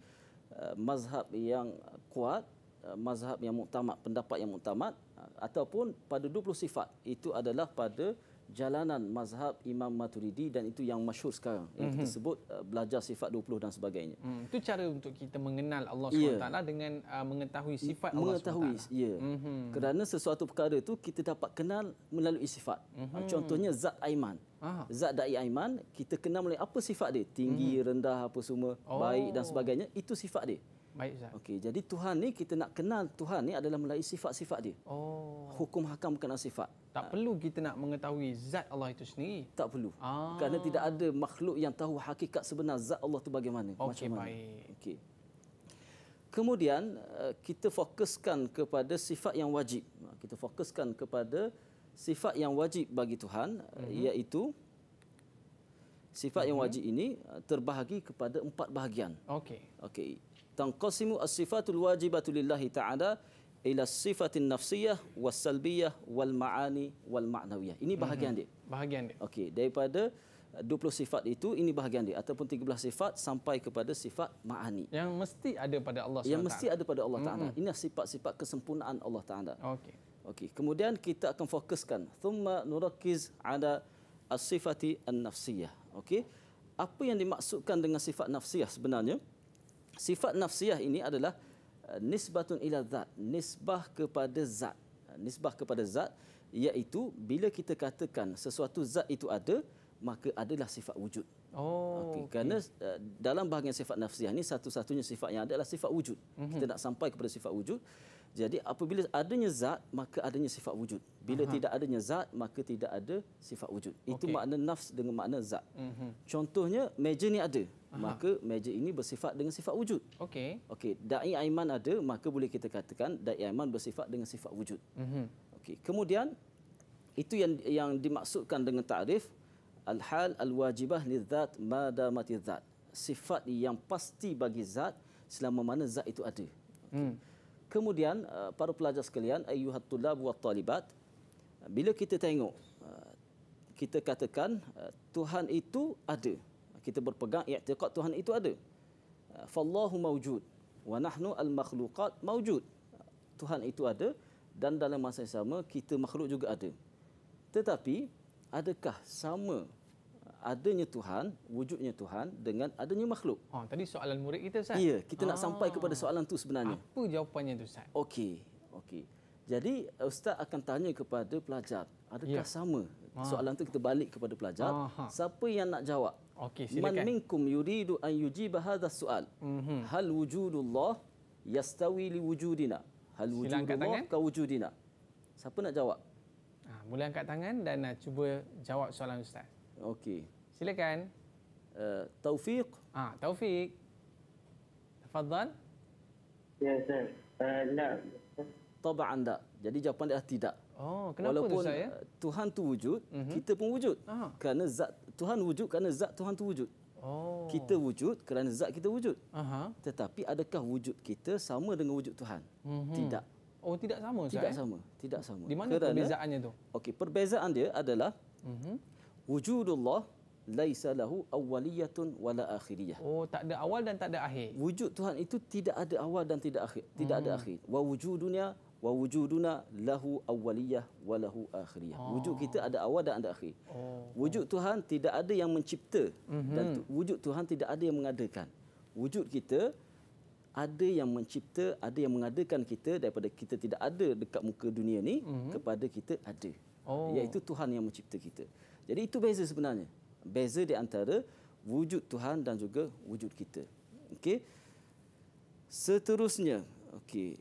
eh, mazhab yang kuat eh, mazhab yang muktamad pendapat yang muktamad ataupun pada 20 sifat itu adalah pada jalanan mazhab Imam Maturidi dan itu yang masyhur sekarang yang mm-hmm. kita mhm. sebut uh, belajar sifat 20 dan sebagainya. Mm, itu cara untuk kita mengenal Allah ya. SWT yeah. dengan uh, mengetahui sifat mengetahui, Allah SWT. Mengetahui, yeah. ya. Mm-hmm. Kerana sesuatu perkara itu kita dapat kenal melalui sifat. Mm-hmm. Contohnya zat Aiman. Aha. Zat da'i Aiman, kita kenal melalui apa sifat dia. Tinggi, mm-hmm. rendah, apa semua, oh. baik dan oh. sebagainya. Itu sifat dia. Baik Ustaz. Okey, jadi Tuhan ni kita nak kenal Tuhan ni adalah melalui sifat-sifat dia. Oh. Hukum hakam kenal sifat. Tak ha. perlu kita nak mengetahui zat Allah itu sendiri. Tak perlu. Ah. Kerana tidak ada makhluk yang tahu hakikat sebenar zat Allah itu bagaimana. Okay, macam mana. baik. Okey. Kemudian eh, kita fokuskan kepada sifat yang wajib. Ha, kita fokuskan kepada sifat yang wajib bagi Tuhan mm-hmm. iaitu sifat mm-hmm. yang mhm. wajib ini eh, terbahagi kepada empat bahagian. Okey. Okey tanqasimu as-sifatul wajibatu lillahi ta'ala ila sifatin nafsiyah wasalbiyah wal maani wal ma'nawiyah. Ini bahagian mhm. dia. Bahagian dia. Okey, daripada 20 sifat itu ini bahagian dia ataupun 13 sifat sampai kepada sifat maani. Yang mesti ada pada Allah SWT. Yang mesti ada pada Allah Taala. Mm-hmm. Ini sifat-sifat kesempurnaan Allah Taala. Okey. Okey. Kemudian kita akan fokuskan thumma nurakkiz ala as-sifati an-nafsiyah. Okey. Apa yang dimaksudkan dengan sifat nafsiyah sebenarnya? sifat nafsiyah ini adalah eh, nisbatun ila zat nisbah kepada zat eh, nisbah kepada zat iaitu bila kita katakan sesuatu zat itu ada maka adalah sifat wujud oh okay. Okay. kerana uh, dalam bahagian sifat nafsiyah ini satu-satunya sifat yang ada adalah sifat wujud mm-hmm. kita nak sampai kepada sifat wujud jadi apabila adanya zat maka adanya sifat wujud bila uh tidak adanya zat maka tidak ada sifat wujud itu okay. makna nafs dengan makna zat mm-hmm. contohnya meja ni ada maka meja ini bersifat dengan sifat wujud. Okey. Okey, dai aiman ada, maka boleh kita katakan dai aiman bersifat dengan sifat wujud. Mhm. Okey. Kemudian itu yang yang dimaksudkan dengan takrif al hal al wajibah lizat mada mati zat. Sifat yang pasti bagi zat selama mana zat itu ada. Okay. Hmm. Kemudian uh, para pelajar sekalian ayyuhat tulab wa talibat uh, bila kita tengok uh, kita katakan Tuhan itu ada kita berpegang i'tiqad Tuhan itu ada. Ah, Allahu mawjud wa nahnu al makhluqat mawjud. Tuhan itu ada dan dalam masa yang sama kita makhluk juga ada. Tetapi adakah sama adanya Tuhan, wujudnya Tuhan dengan adanya makhluk? Ha, oh, tadi soalan murid kita, Ustaz. Ya, kita oh. nak ah. sampai kepada soalan tu sebenarnya. Apa jawapannya tu, Ustaz? Okey, okey. Jadi ustaz akan tanya kepada pelajar, adakah ya. sama? Ah. Soalan tu kita balik kepada pelajar. Aha. Siapa yang nak jawab? Okey, silakan. Man minkum yuridu an yujiba hadha sual. mm Hal wujudullah yastawi li wujudina? Hal wujudullah ka wujudina? Siapa nak jawab? Ha, mula angkat tangan dan uh, cuba jawab soalan Ustaz. Okey. Silakan. Uh, Taufiq. Ah, ha, Taufiq. Tafadhal. Ya, yes, Ustaz. Uh, eh, nah. Tabak anda. Jadi jawapan dia tidak. Oh, kenapa Walaupun, Ustaz ya? Eh, Tuhan tu wujud, mm-hmm. kita pun wujud. Aha. Kerana zat Tuhan wujud kerana zat Tuhan tu wujud. Oh. Kita wujud kerana zat kita wujud. Aha. Tetapi adakah wujud kita sama dengan wujud Tuhan? Mm-hmm. Tidak. Oh, tidak sama Tidak saya. Eh? sama. Tidak sama. Di mana kerana, perbezaannya tu? Okey, perbezaan dia adalah mm-hmm. wujudullah laisa lahu awwaliyatun wala akhiriyah. Oh, tak ada awal dan tak ada akhir. Wujud Tuhan itu tidak ada awal dan tidak akhir. Tidak mm-hmm. ada mhm. akhir. Wa wujudunya wa wujuduna lahu awwaliyah wa lahu akhiriyah. Oh. Wujud kita ada awal dan ada akhir. Oh. Wujud Tuhan tidak ada yang mencipta mm-hmm. dan mhm. tu, wujud Tuhan tidak ada yang mengadakan. Wujud kita ada yang mencipta, ada yang mengadakan kita daripada kita tidak ada dekat muka dunia ni mm-hmm. kepada kita ada. Oh. Iaitu Tuhan yang mencipta kita. Jadi itu beza sebenarnya. Beza di antara wujud Tuhan dan juga wujud kita. Okey. Seterusnya, okey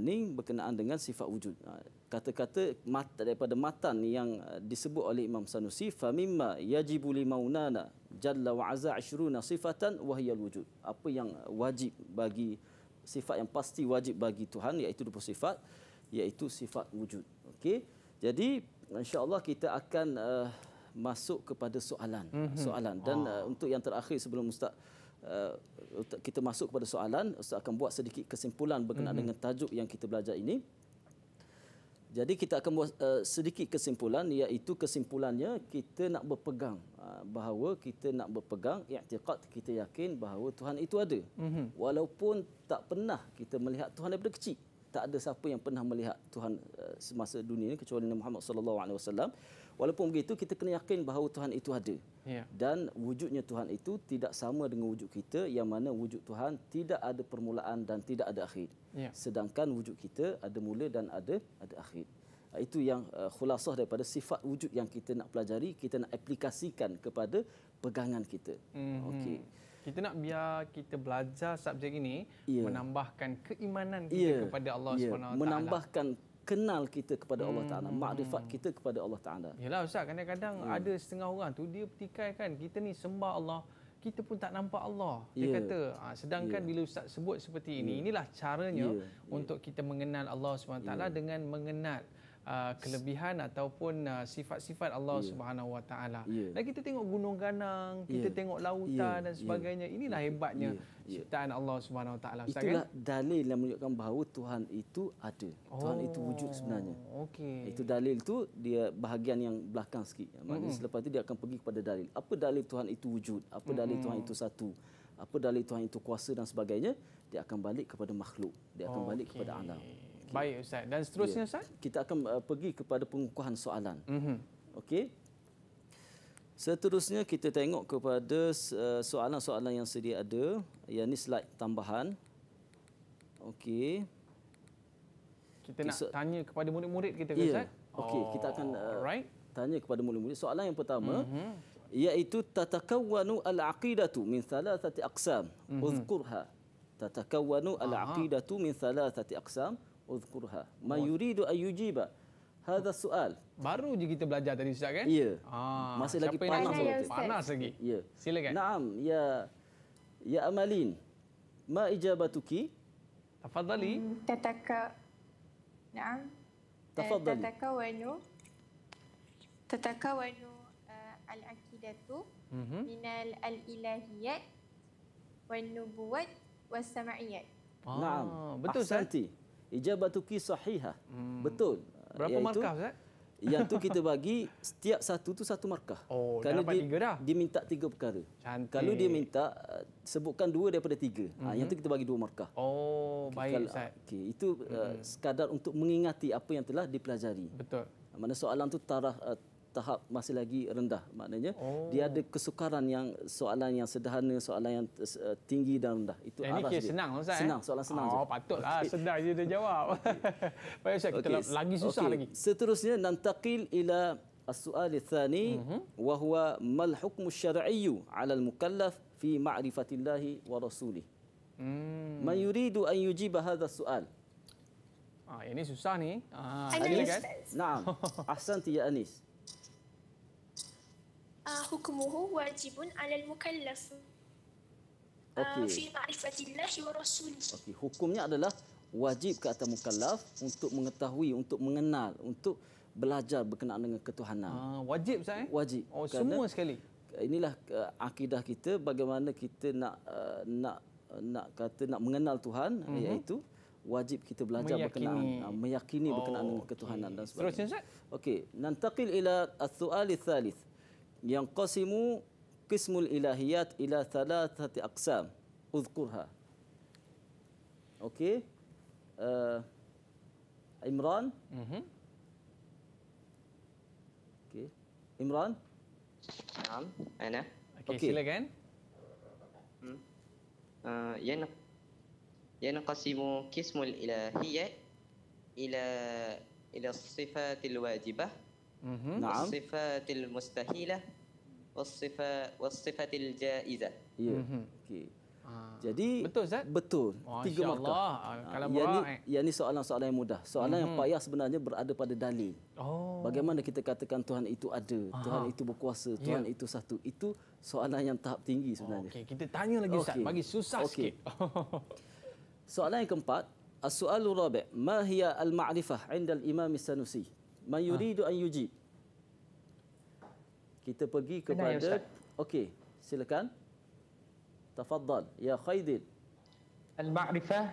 ini ha, berkenaan dengan sifat wujud. Ha, kata-kata mat, daripada matan yang ha, disebut oleh Imam Sanusi, فَمِمَّا يَجِبُ لِمَوْنَانَا جَلَّ وَعَزَىٰ عِشْرُونَ صِفَةً وَهِيَ wujud. Apa yang wajib bagi, sifat yang pasti wajib bagi Tuhan, iaitu dua sifat, iaitu sifat wujud. Okay? Jadi, insyaAllah kita akan uh, masuk kepada soalan. Mm-hmm. soalan. Dan uh, untuk yang terakhir sebelum Ustaz, uh, kita masuk kepada soalan ustaz akan buat sedikit kesimpulan berkenaan mm-hmm. dengan tajuk yang kita belajar ini jadi kita akan buat uh, sedikit kesimpulan iaitu kesimpulannya kita nak berpegang uh, bahawa kita nak berpegang i'tiqad kita yakin bahawa Tuhan itu ada mm-hmm. walaupun tak pernah kita melihat Tuhan daripada kecil tak ada siapa yang pernah melihat Tuhan uh, semasa dunia ini kecuali Nabi Muhammad sallallahu alaihi wasallam Walaupun begitu kita kena yakin bahawa Tuhan itu ada. Ya. Dan wujudnya Tuhan itu tidak sama dengan wujud kita yang mana wujud Tuhan tidak ada permulaan dan tidak ada akhir. Ya. Sedangkan wujud kita ada mula dan ada ada akhir. Ah, itu yang uh, khulasah daripada sifat wujud yang kita nak pelajari, kita nak aplikasikan kepada pegangan kita. Mm-hmm. Okey. Kita nak biar kita belajar subjek ini yeah. menambahkan keimanan kita yeah. kepada Allah yeah. Ya. SWT. Menambahkan kenal kita kepada Allah Taala, hmm. makrifat kita kepada Allah Taala. Yalah ustaz, kadang-kadang hmm. ada setengah orang tu dia petikai kan kita ni sembah Allah, kita pun tak nampak Allah. Dia yeah. kata, ha, sedangkan yeah. bila ustaz sebut seperti ini, yeah. inilah caranya yeah. untuk yeah. kita mengenal Allah Subhanahu Taala ya. dengan mengenal uh, kelebihan ataupun uh, sifat-sifat Allah yeah. Subhanahu Wa Taala. Lagi ya. kita tengok gunung ganang, kita ya. tengok lautan yeah. dan sebagainya. Ya. Inilah hebatnya yeah. ciptaan Allah Subhanahu Wa Taala. Itulah kan? dalil yang menunjukkan bahawa Tuhan itu ada. Oh. Tuhan itu oh, wujud sebenarnya. Okey. Itu dalil tu dia bahagian yang belakang sikit. Maknanya mm. selepas itu dia akan pergi kepada dalil. Apa dalil Tuhan itu wujud? Apa dalil mm. Tuhan itu satu? Apa dalil Tuhan itu kuasa dan sebagainya? Dia akan balik kepada makhluk. Dia akan okay. balik kepada alam. Baik Ustaz. Dan seterusnya ya. Ustaz? Kita akan uh, pergi kepada pengukuhan soalan. Mm-hmm. Okey. Seterusnya kita tengok kepada uh, soalan-soalan yang sedia ada. Yang ini slide tambahan. Okey. Kita okay, so, nak tanya kepada murid-murid kita ke yeah. Ustaz? Okey, oh. kita akan uh, tanya kepada murid-murid. Soalan yang pertama mm-hmm. iaitu tatakawanu al-aqidatu min thalathati aqsam. Mm-hmm. Uzkurha. Tatakawanu al-aqidatu min thalathati aqsam udhkurha ma yuridu ayujiba hadha soal baru je kita belajar tadi ustaz kan ya ha, masih lagi panas lagi panas, panas, panas lagi ya silakan naam ya ya amalin ma ijabatuki tafadhali hmm, tataka naam eh, tafadhali eh, tataka wanu tataka wanu uh, eh, al aqidatu mm-hmm. al ilahiyat wa nubuwat wa samaiyat ah, naam betul ustaz ijabatuki sahihah. Hmm. Betul. Berapa Iaitu, markah Ustaz? Yang tu kita bagi setiap satu tu satu markah. Oh, Kalau dah dapat dia, tiga dah. Dia minta tiga perkara. Cantik. Kalau dia minta eh, sebutkan dua daripada tiga. Mm-hmm. Ha, yang tu mhm. kita bagi dua markah. Oh, baik Kalau, Ustaz. Okay, itu mm-hmm. uh, sekadar untuk mengingati apa yang telah dipelajari. Betul. Mana soalan tu taraf uh, eh, tahap masih lagi rendah maknanya oh. dia ada kesukaran yang soalan yang sederhana soalan yang eh, tinggi dan rendah itu eh, arah ini dia. senang ustaz eh? senang eh? soalan senang oh je. patutlah okay. senang je dia jawab baik ustaz kita okay. lagi susah okay. lagi seterusnya nantaqil ila as-su'al ath-thani mhm. wa huwa mal hukmu syar'i 'ala al-mukallaf fi ma'rifatillahi wa rasulih Hmm. Man yuridu an yujiba hadha su'al. Ah, ini susah ni. Ah, Anis. Anis. Naam. Ahsanti ya Anis. Ah, uh, wajibun alal mukallaf. Ah, okay. fi ma'rifatillahi wa rasulihi. Okay. Hukumnya adalah wajib ke atas mukallaf untuk mengetahui, untuk mengenal, untuk belajar berkenaan dengan ketuhanan. Uh, wajib saya? Eh? Wajib. Oh, Kerana semua sekali. Inilah uh, akidah kita bagaimana kita nak nak nak kata nak mengenal Tuhan mm-hmm. iaitu wajib kita belajar meyakini. berkenaan meyakini oh, berkenaan dengan ketuhanan dan sebagainya. Okey, nantaqil ila as-su'al ats ينقسم قسم الإلهيات إلى ثلاثة أقسام أذكرها أوكي آه عمران مه. أوكي عمران نعم أنا أوكي silakan آه، ينقسم قسم الإلهية إلى إلى الصفات الواجبة Mm-hmm. Wasifatil mustahilah wasifa wasifatil jaizah. Ya. Yeah. Mm-hmm. Okey. Ah. Jadi betul Zat? Betul. tiga markah. Ah, ah, Kalau ha, yang, eh. ni soalan-soalan yang mudah. Soalan mm-hmm. yang payah sebenarnya berada pada dalil. Oh. Bagaimana kita katakan Tuhan itu ada, Tuhan itu berkuasa, ya. Tuhan itu satu. Itu soalan yang tahap tinggi sebenarnya. Oh, Okey, kita tanya lagi Ustaz. Okay. Bagi susah okay. sikit. soalan yang keempat, as-su'alu rabi', ma hiya al-ma'rifah 'inda al-imam Sanusi? man itu ah. ha. an yujib kita pergi ya, kepada okey silakan tafadhal ya khaydin al ma'rifah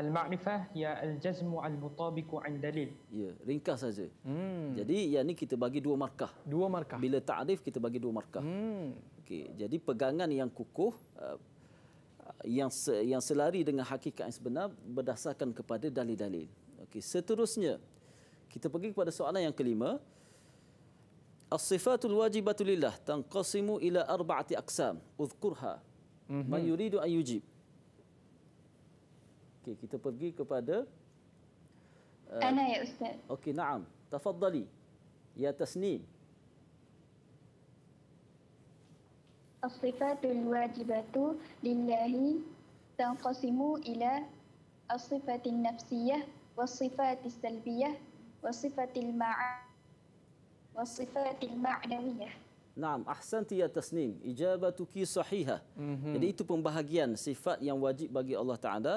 al ma'rifah ya al jazm al mutabiq al dalil ya ringkas saja hmm. jadi yang ni kita bagi dua markah dua markah bila ta'rif kita bagi dua markah hmm. okey jadi pegangan yang kukuh uh, yang yang selari dengan hakikat yang sebenar berdasarkan kepada dalil-dalil. Okey, seterusnya kita pergi kepada soalan yang kelima. As-sifatul wajibatu lillah tanqasimu ila arba'ati aqsam. Udhkurha. Mm-hmm. Man yuridu an Okey, kita pergi kepada eh, Ana ya ustaz. Okey, na'am. Tafaddali. Ya tasnim. As-sifatul wajibatu lillahi tanqasimu ila as-sifatin nafsiyah was-sifatis salbiyah wasifatil ma'a wasifatil ma'naniyah. Naam, ahsanti ya Tasnim, ijabatuki sahihah. Mm-hmm. Jadi itu pembahagian sifat yang wajib bagi Allah Taala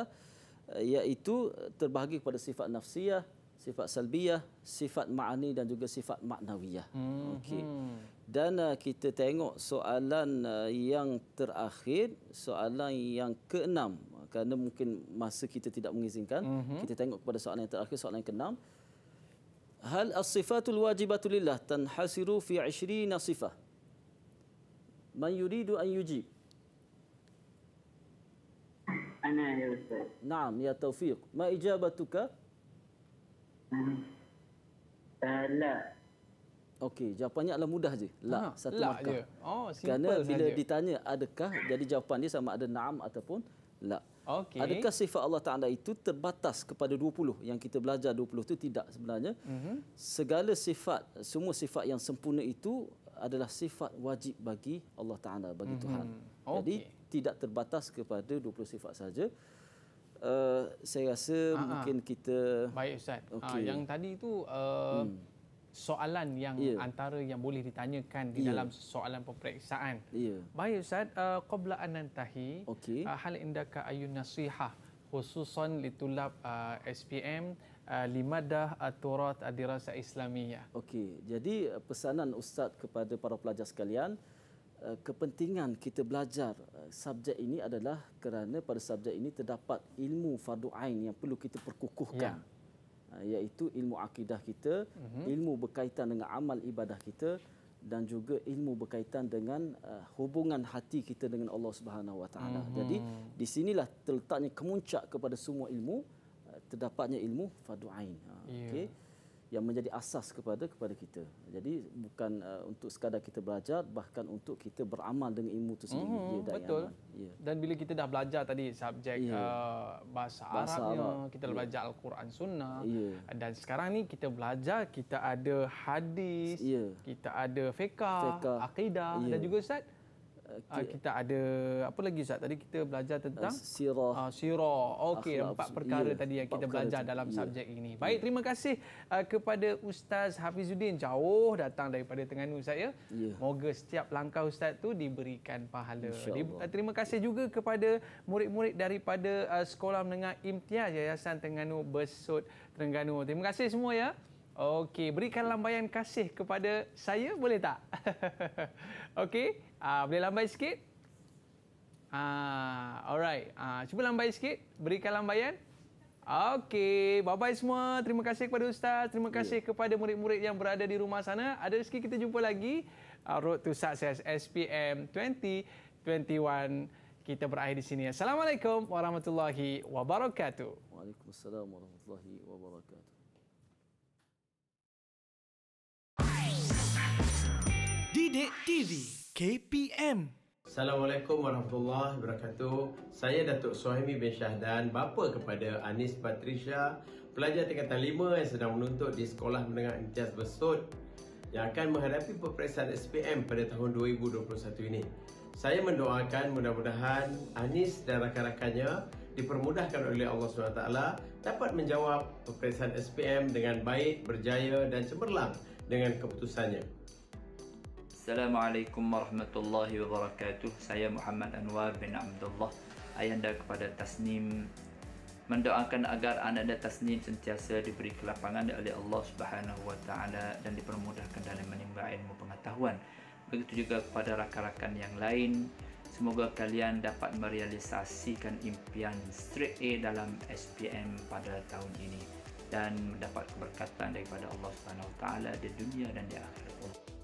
eh, iaitu terbahagi kepada sifat nafsiyah, sifat salbiyah, sifat ma'ani dan juga sifat maknawiyah. Mhm. Okey. Dan uh, kita tengok soalan uh, yang terakhir, soalan yang keenam. Kerana mungkin masa kita tidak mengizinkan, mm-hmm. kita tengok kepada soalan yang terakhir, soalan yang keenam. Hal as-sifatul wajibatu tanhasiru fi 20 sifah. Man yuridu an yujib. Ana ya Ustaz. Naam ya Taufiq. Ma ijabatuka? La. Okey, jawapannya adalah mudah je. La, ha, satu la markah. Je. Oh, simple Kerana bila sahaja. ditanya adakah, jadi jawapan dia sama ada naam ataupun la. Okay. Adakah sifat Allah Ta'ala itu terbatas kepada 20 yang kita belajar 20 itu tidak sebenarnya. Mm -hmm. Segala sifat, semua sifat yang sempurna itu adalah sifat wajib bagi Allah Ta'ala, bagi mm -hmm. Tuhan. Okay. Jadi tidak terbatas kepada 20 sifat saja. Uh, saya rasa Aa, ah, ah. mungkin kita... Baik Ustaz. Ah, okay. Aa, yang tadi itu... Uh... Eh, hmm soalan yang yeah. antara yang boleh ditanyakan di yeah. dalam soalan pemeriksaan. Yeah. Baik Ustaz, uh, qabla an nantahi, okay. uh, hal indaka ayun nasihah khususan litulab uh, SPM uh, limadah aturat adirasa islamiyah. Okey, jadi uh, pesanan Ustaz kepada para pelajar sekalian, uh, kepentingan kita belajar uh, subjek ini adalah kerana pada subjek ini terdapat ilmu fardu ain yang perlu kita perkukuhkan. Ya. Ah, iaitu ilmu akidah kita, uh-huh. ilmu berkaitan dengan amal ibadah kita dan juga ilmu berkaitan dengan uh, hubungan hati kita dengan Allah Subhanahu Wa Taala. Mhm. Jadi di sinilah terletaknya kemuncak kepada semua ilmu uh, terdapatnya ilmu fardhu ain. Uh, yeah. Okey yang menjadi asas kepada kepada kita. Jadi bukan uh, untuk sekadar kita belajar bahkan untuk kita beramal dengan ilmu itu sendiri. Mm-hmm. Betul. Ya. Dan bila kita dah belajar tadi subjek yeah. uh, bahasa, bahasa Arabnya, Arab. kita yeah. belajar Al-Quran Sunnah yeah. dan sekarang ni kita belajar kita ada hadis, yeah. kita ada fiqh, akidah yeah. dan juga Ustaz Ah, okay. kita ada apa lagi Ustaz tadi kita belajar tentang sirah uh, sirah okey empat perkara yeah. tadi yang kita belajar dalam yeah. subjek ini baik yeah. terima kasih uh, kepada ustaz Hafizuddin jauh datang daripada Terengganu Ustaz yeah. moga setiap langkah ustaz tu diberikan pahala Di, uh, terima kasih juga kepada murid-murid daripada uh, sekolah menengah Imtiaz Yayasan Terengganu Besut Terengganu terima kasih semua ya Okey, berikan lambaian kasih kepada saya boleh tak? Okey, uh, boleh lambai sikit? uh, alright. uh, cuba lambai sikit, berikan lambaian. Okey, bye-bye semua. Terima kasih kepada ustaz, terima ya. kasih yeah. kepada murid-murid yang berada di rumah sana. Ada rezeki kita jumpa lagi uh, Road to Success SPM 2021. Kita berakhir di sini. Assalamualaikum warahmatullahi wabarakatuh. Waalaikumsalam warahmatullahi wabarakatuh. Bidik TV KPM Assalamualaikum warahmatullahi wabarakatuh Saya Datuk Suhaimi bin Syahdan Bapa kepada Anis Patricia Pelajar tingkatan 5 yang sedang menuntut Di Sekolah Menengah Imtiaz Besut Yang akan menghadapi peperiksaan SPM Pada tahun 2021 ini Saya mendoakan mudah-mudahan Anis dan rakan-rakannya dipermudahkan oleh Allah SWT dapat menjawab peperiksaan SPM dengan baik, berjaya dan cemerlang dengan keputusannya. Assalamualaikum warahmatullahi wabarakatuh. Saya Muhammad Anwar bin Abdullah, Ayanda kepada Tasnim. Mendoakan agar ananda Tasnim sentiasa diberi kelapangan oleh Allah Subhanahu wa taala dan dipermudahkan dalam menimba ilmu pengetahuan. Begitu juga kepada rakan-rakan yang lain. Semoga kalian dapat merealisasikan impian straight A dalam SPM pada tahun ini dan mendapat keberkatan daripada Allah Subhanahu wa taala di dunia dan di akhirat.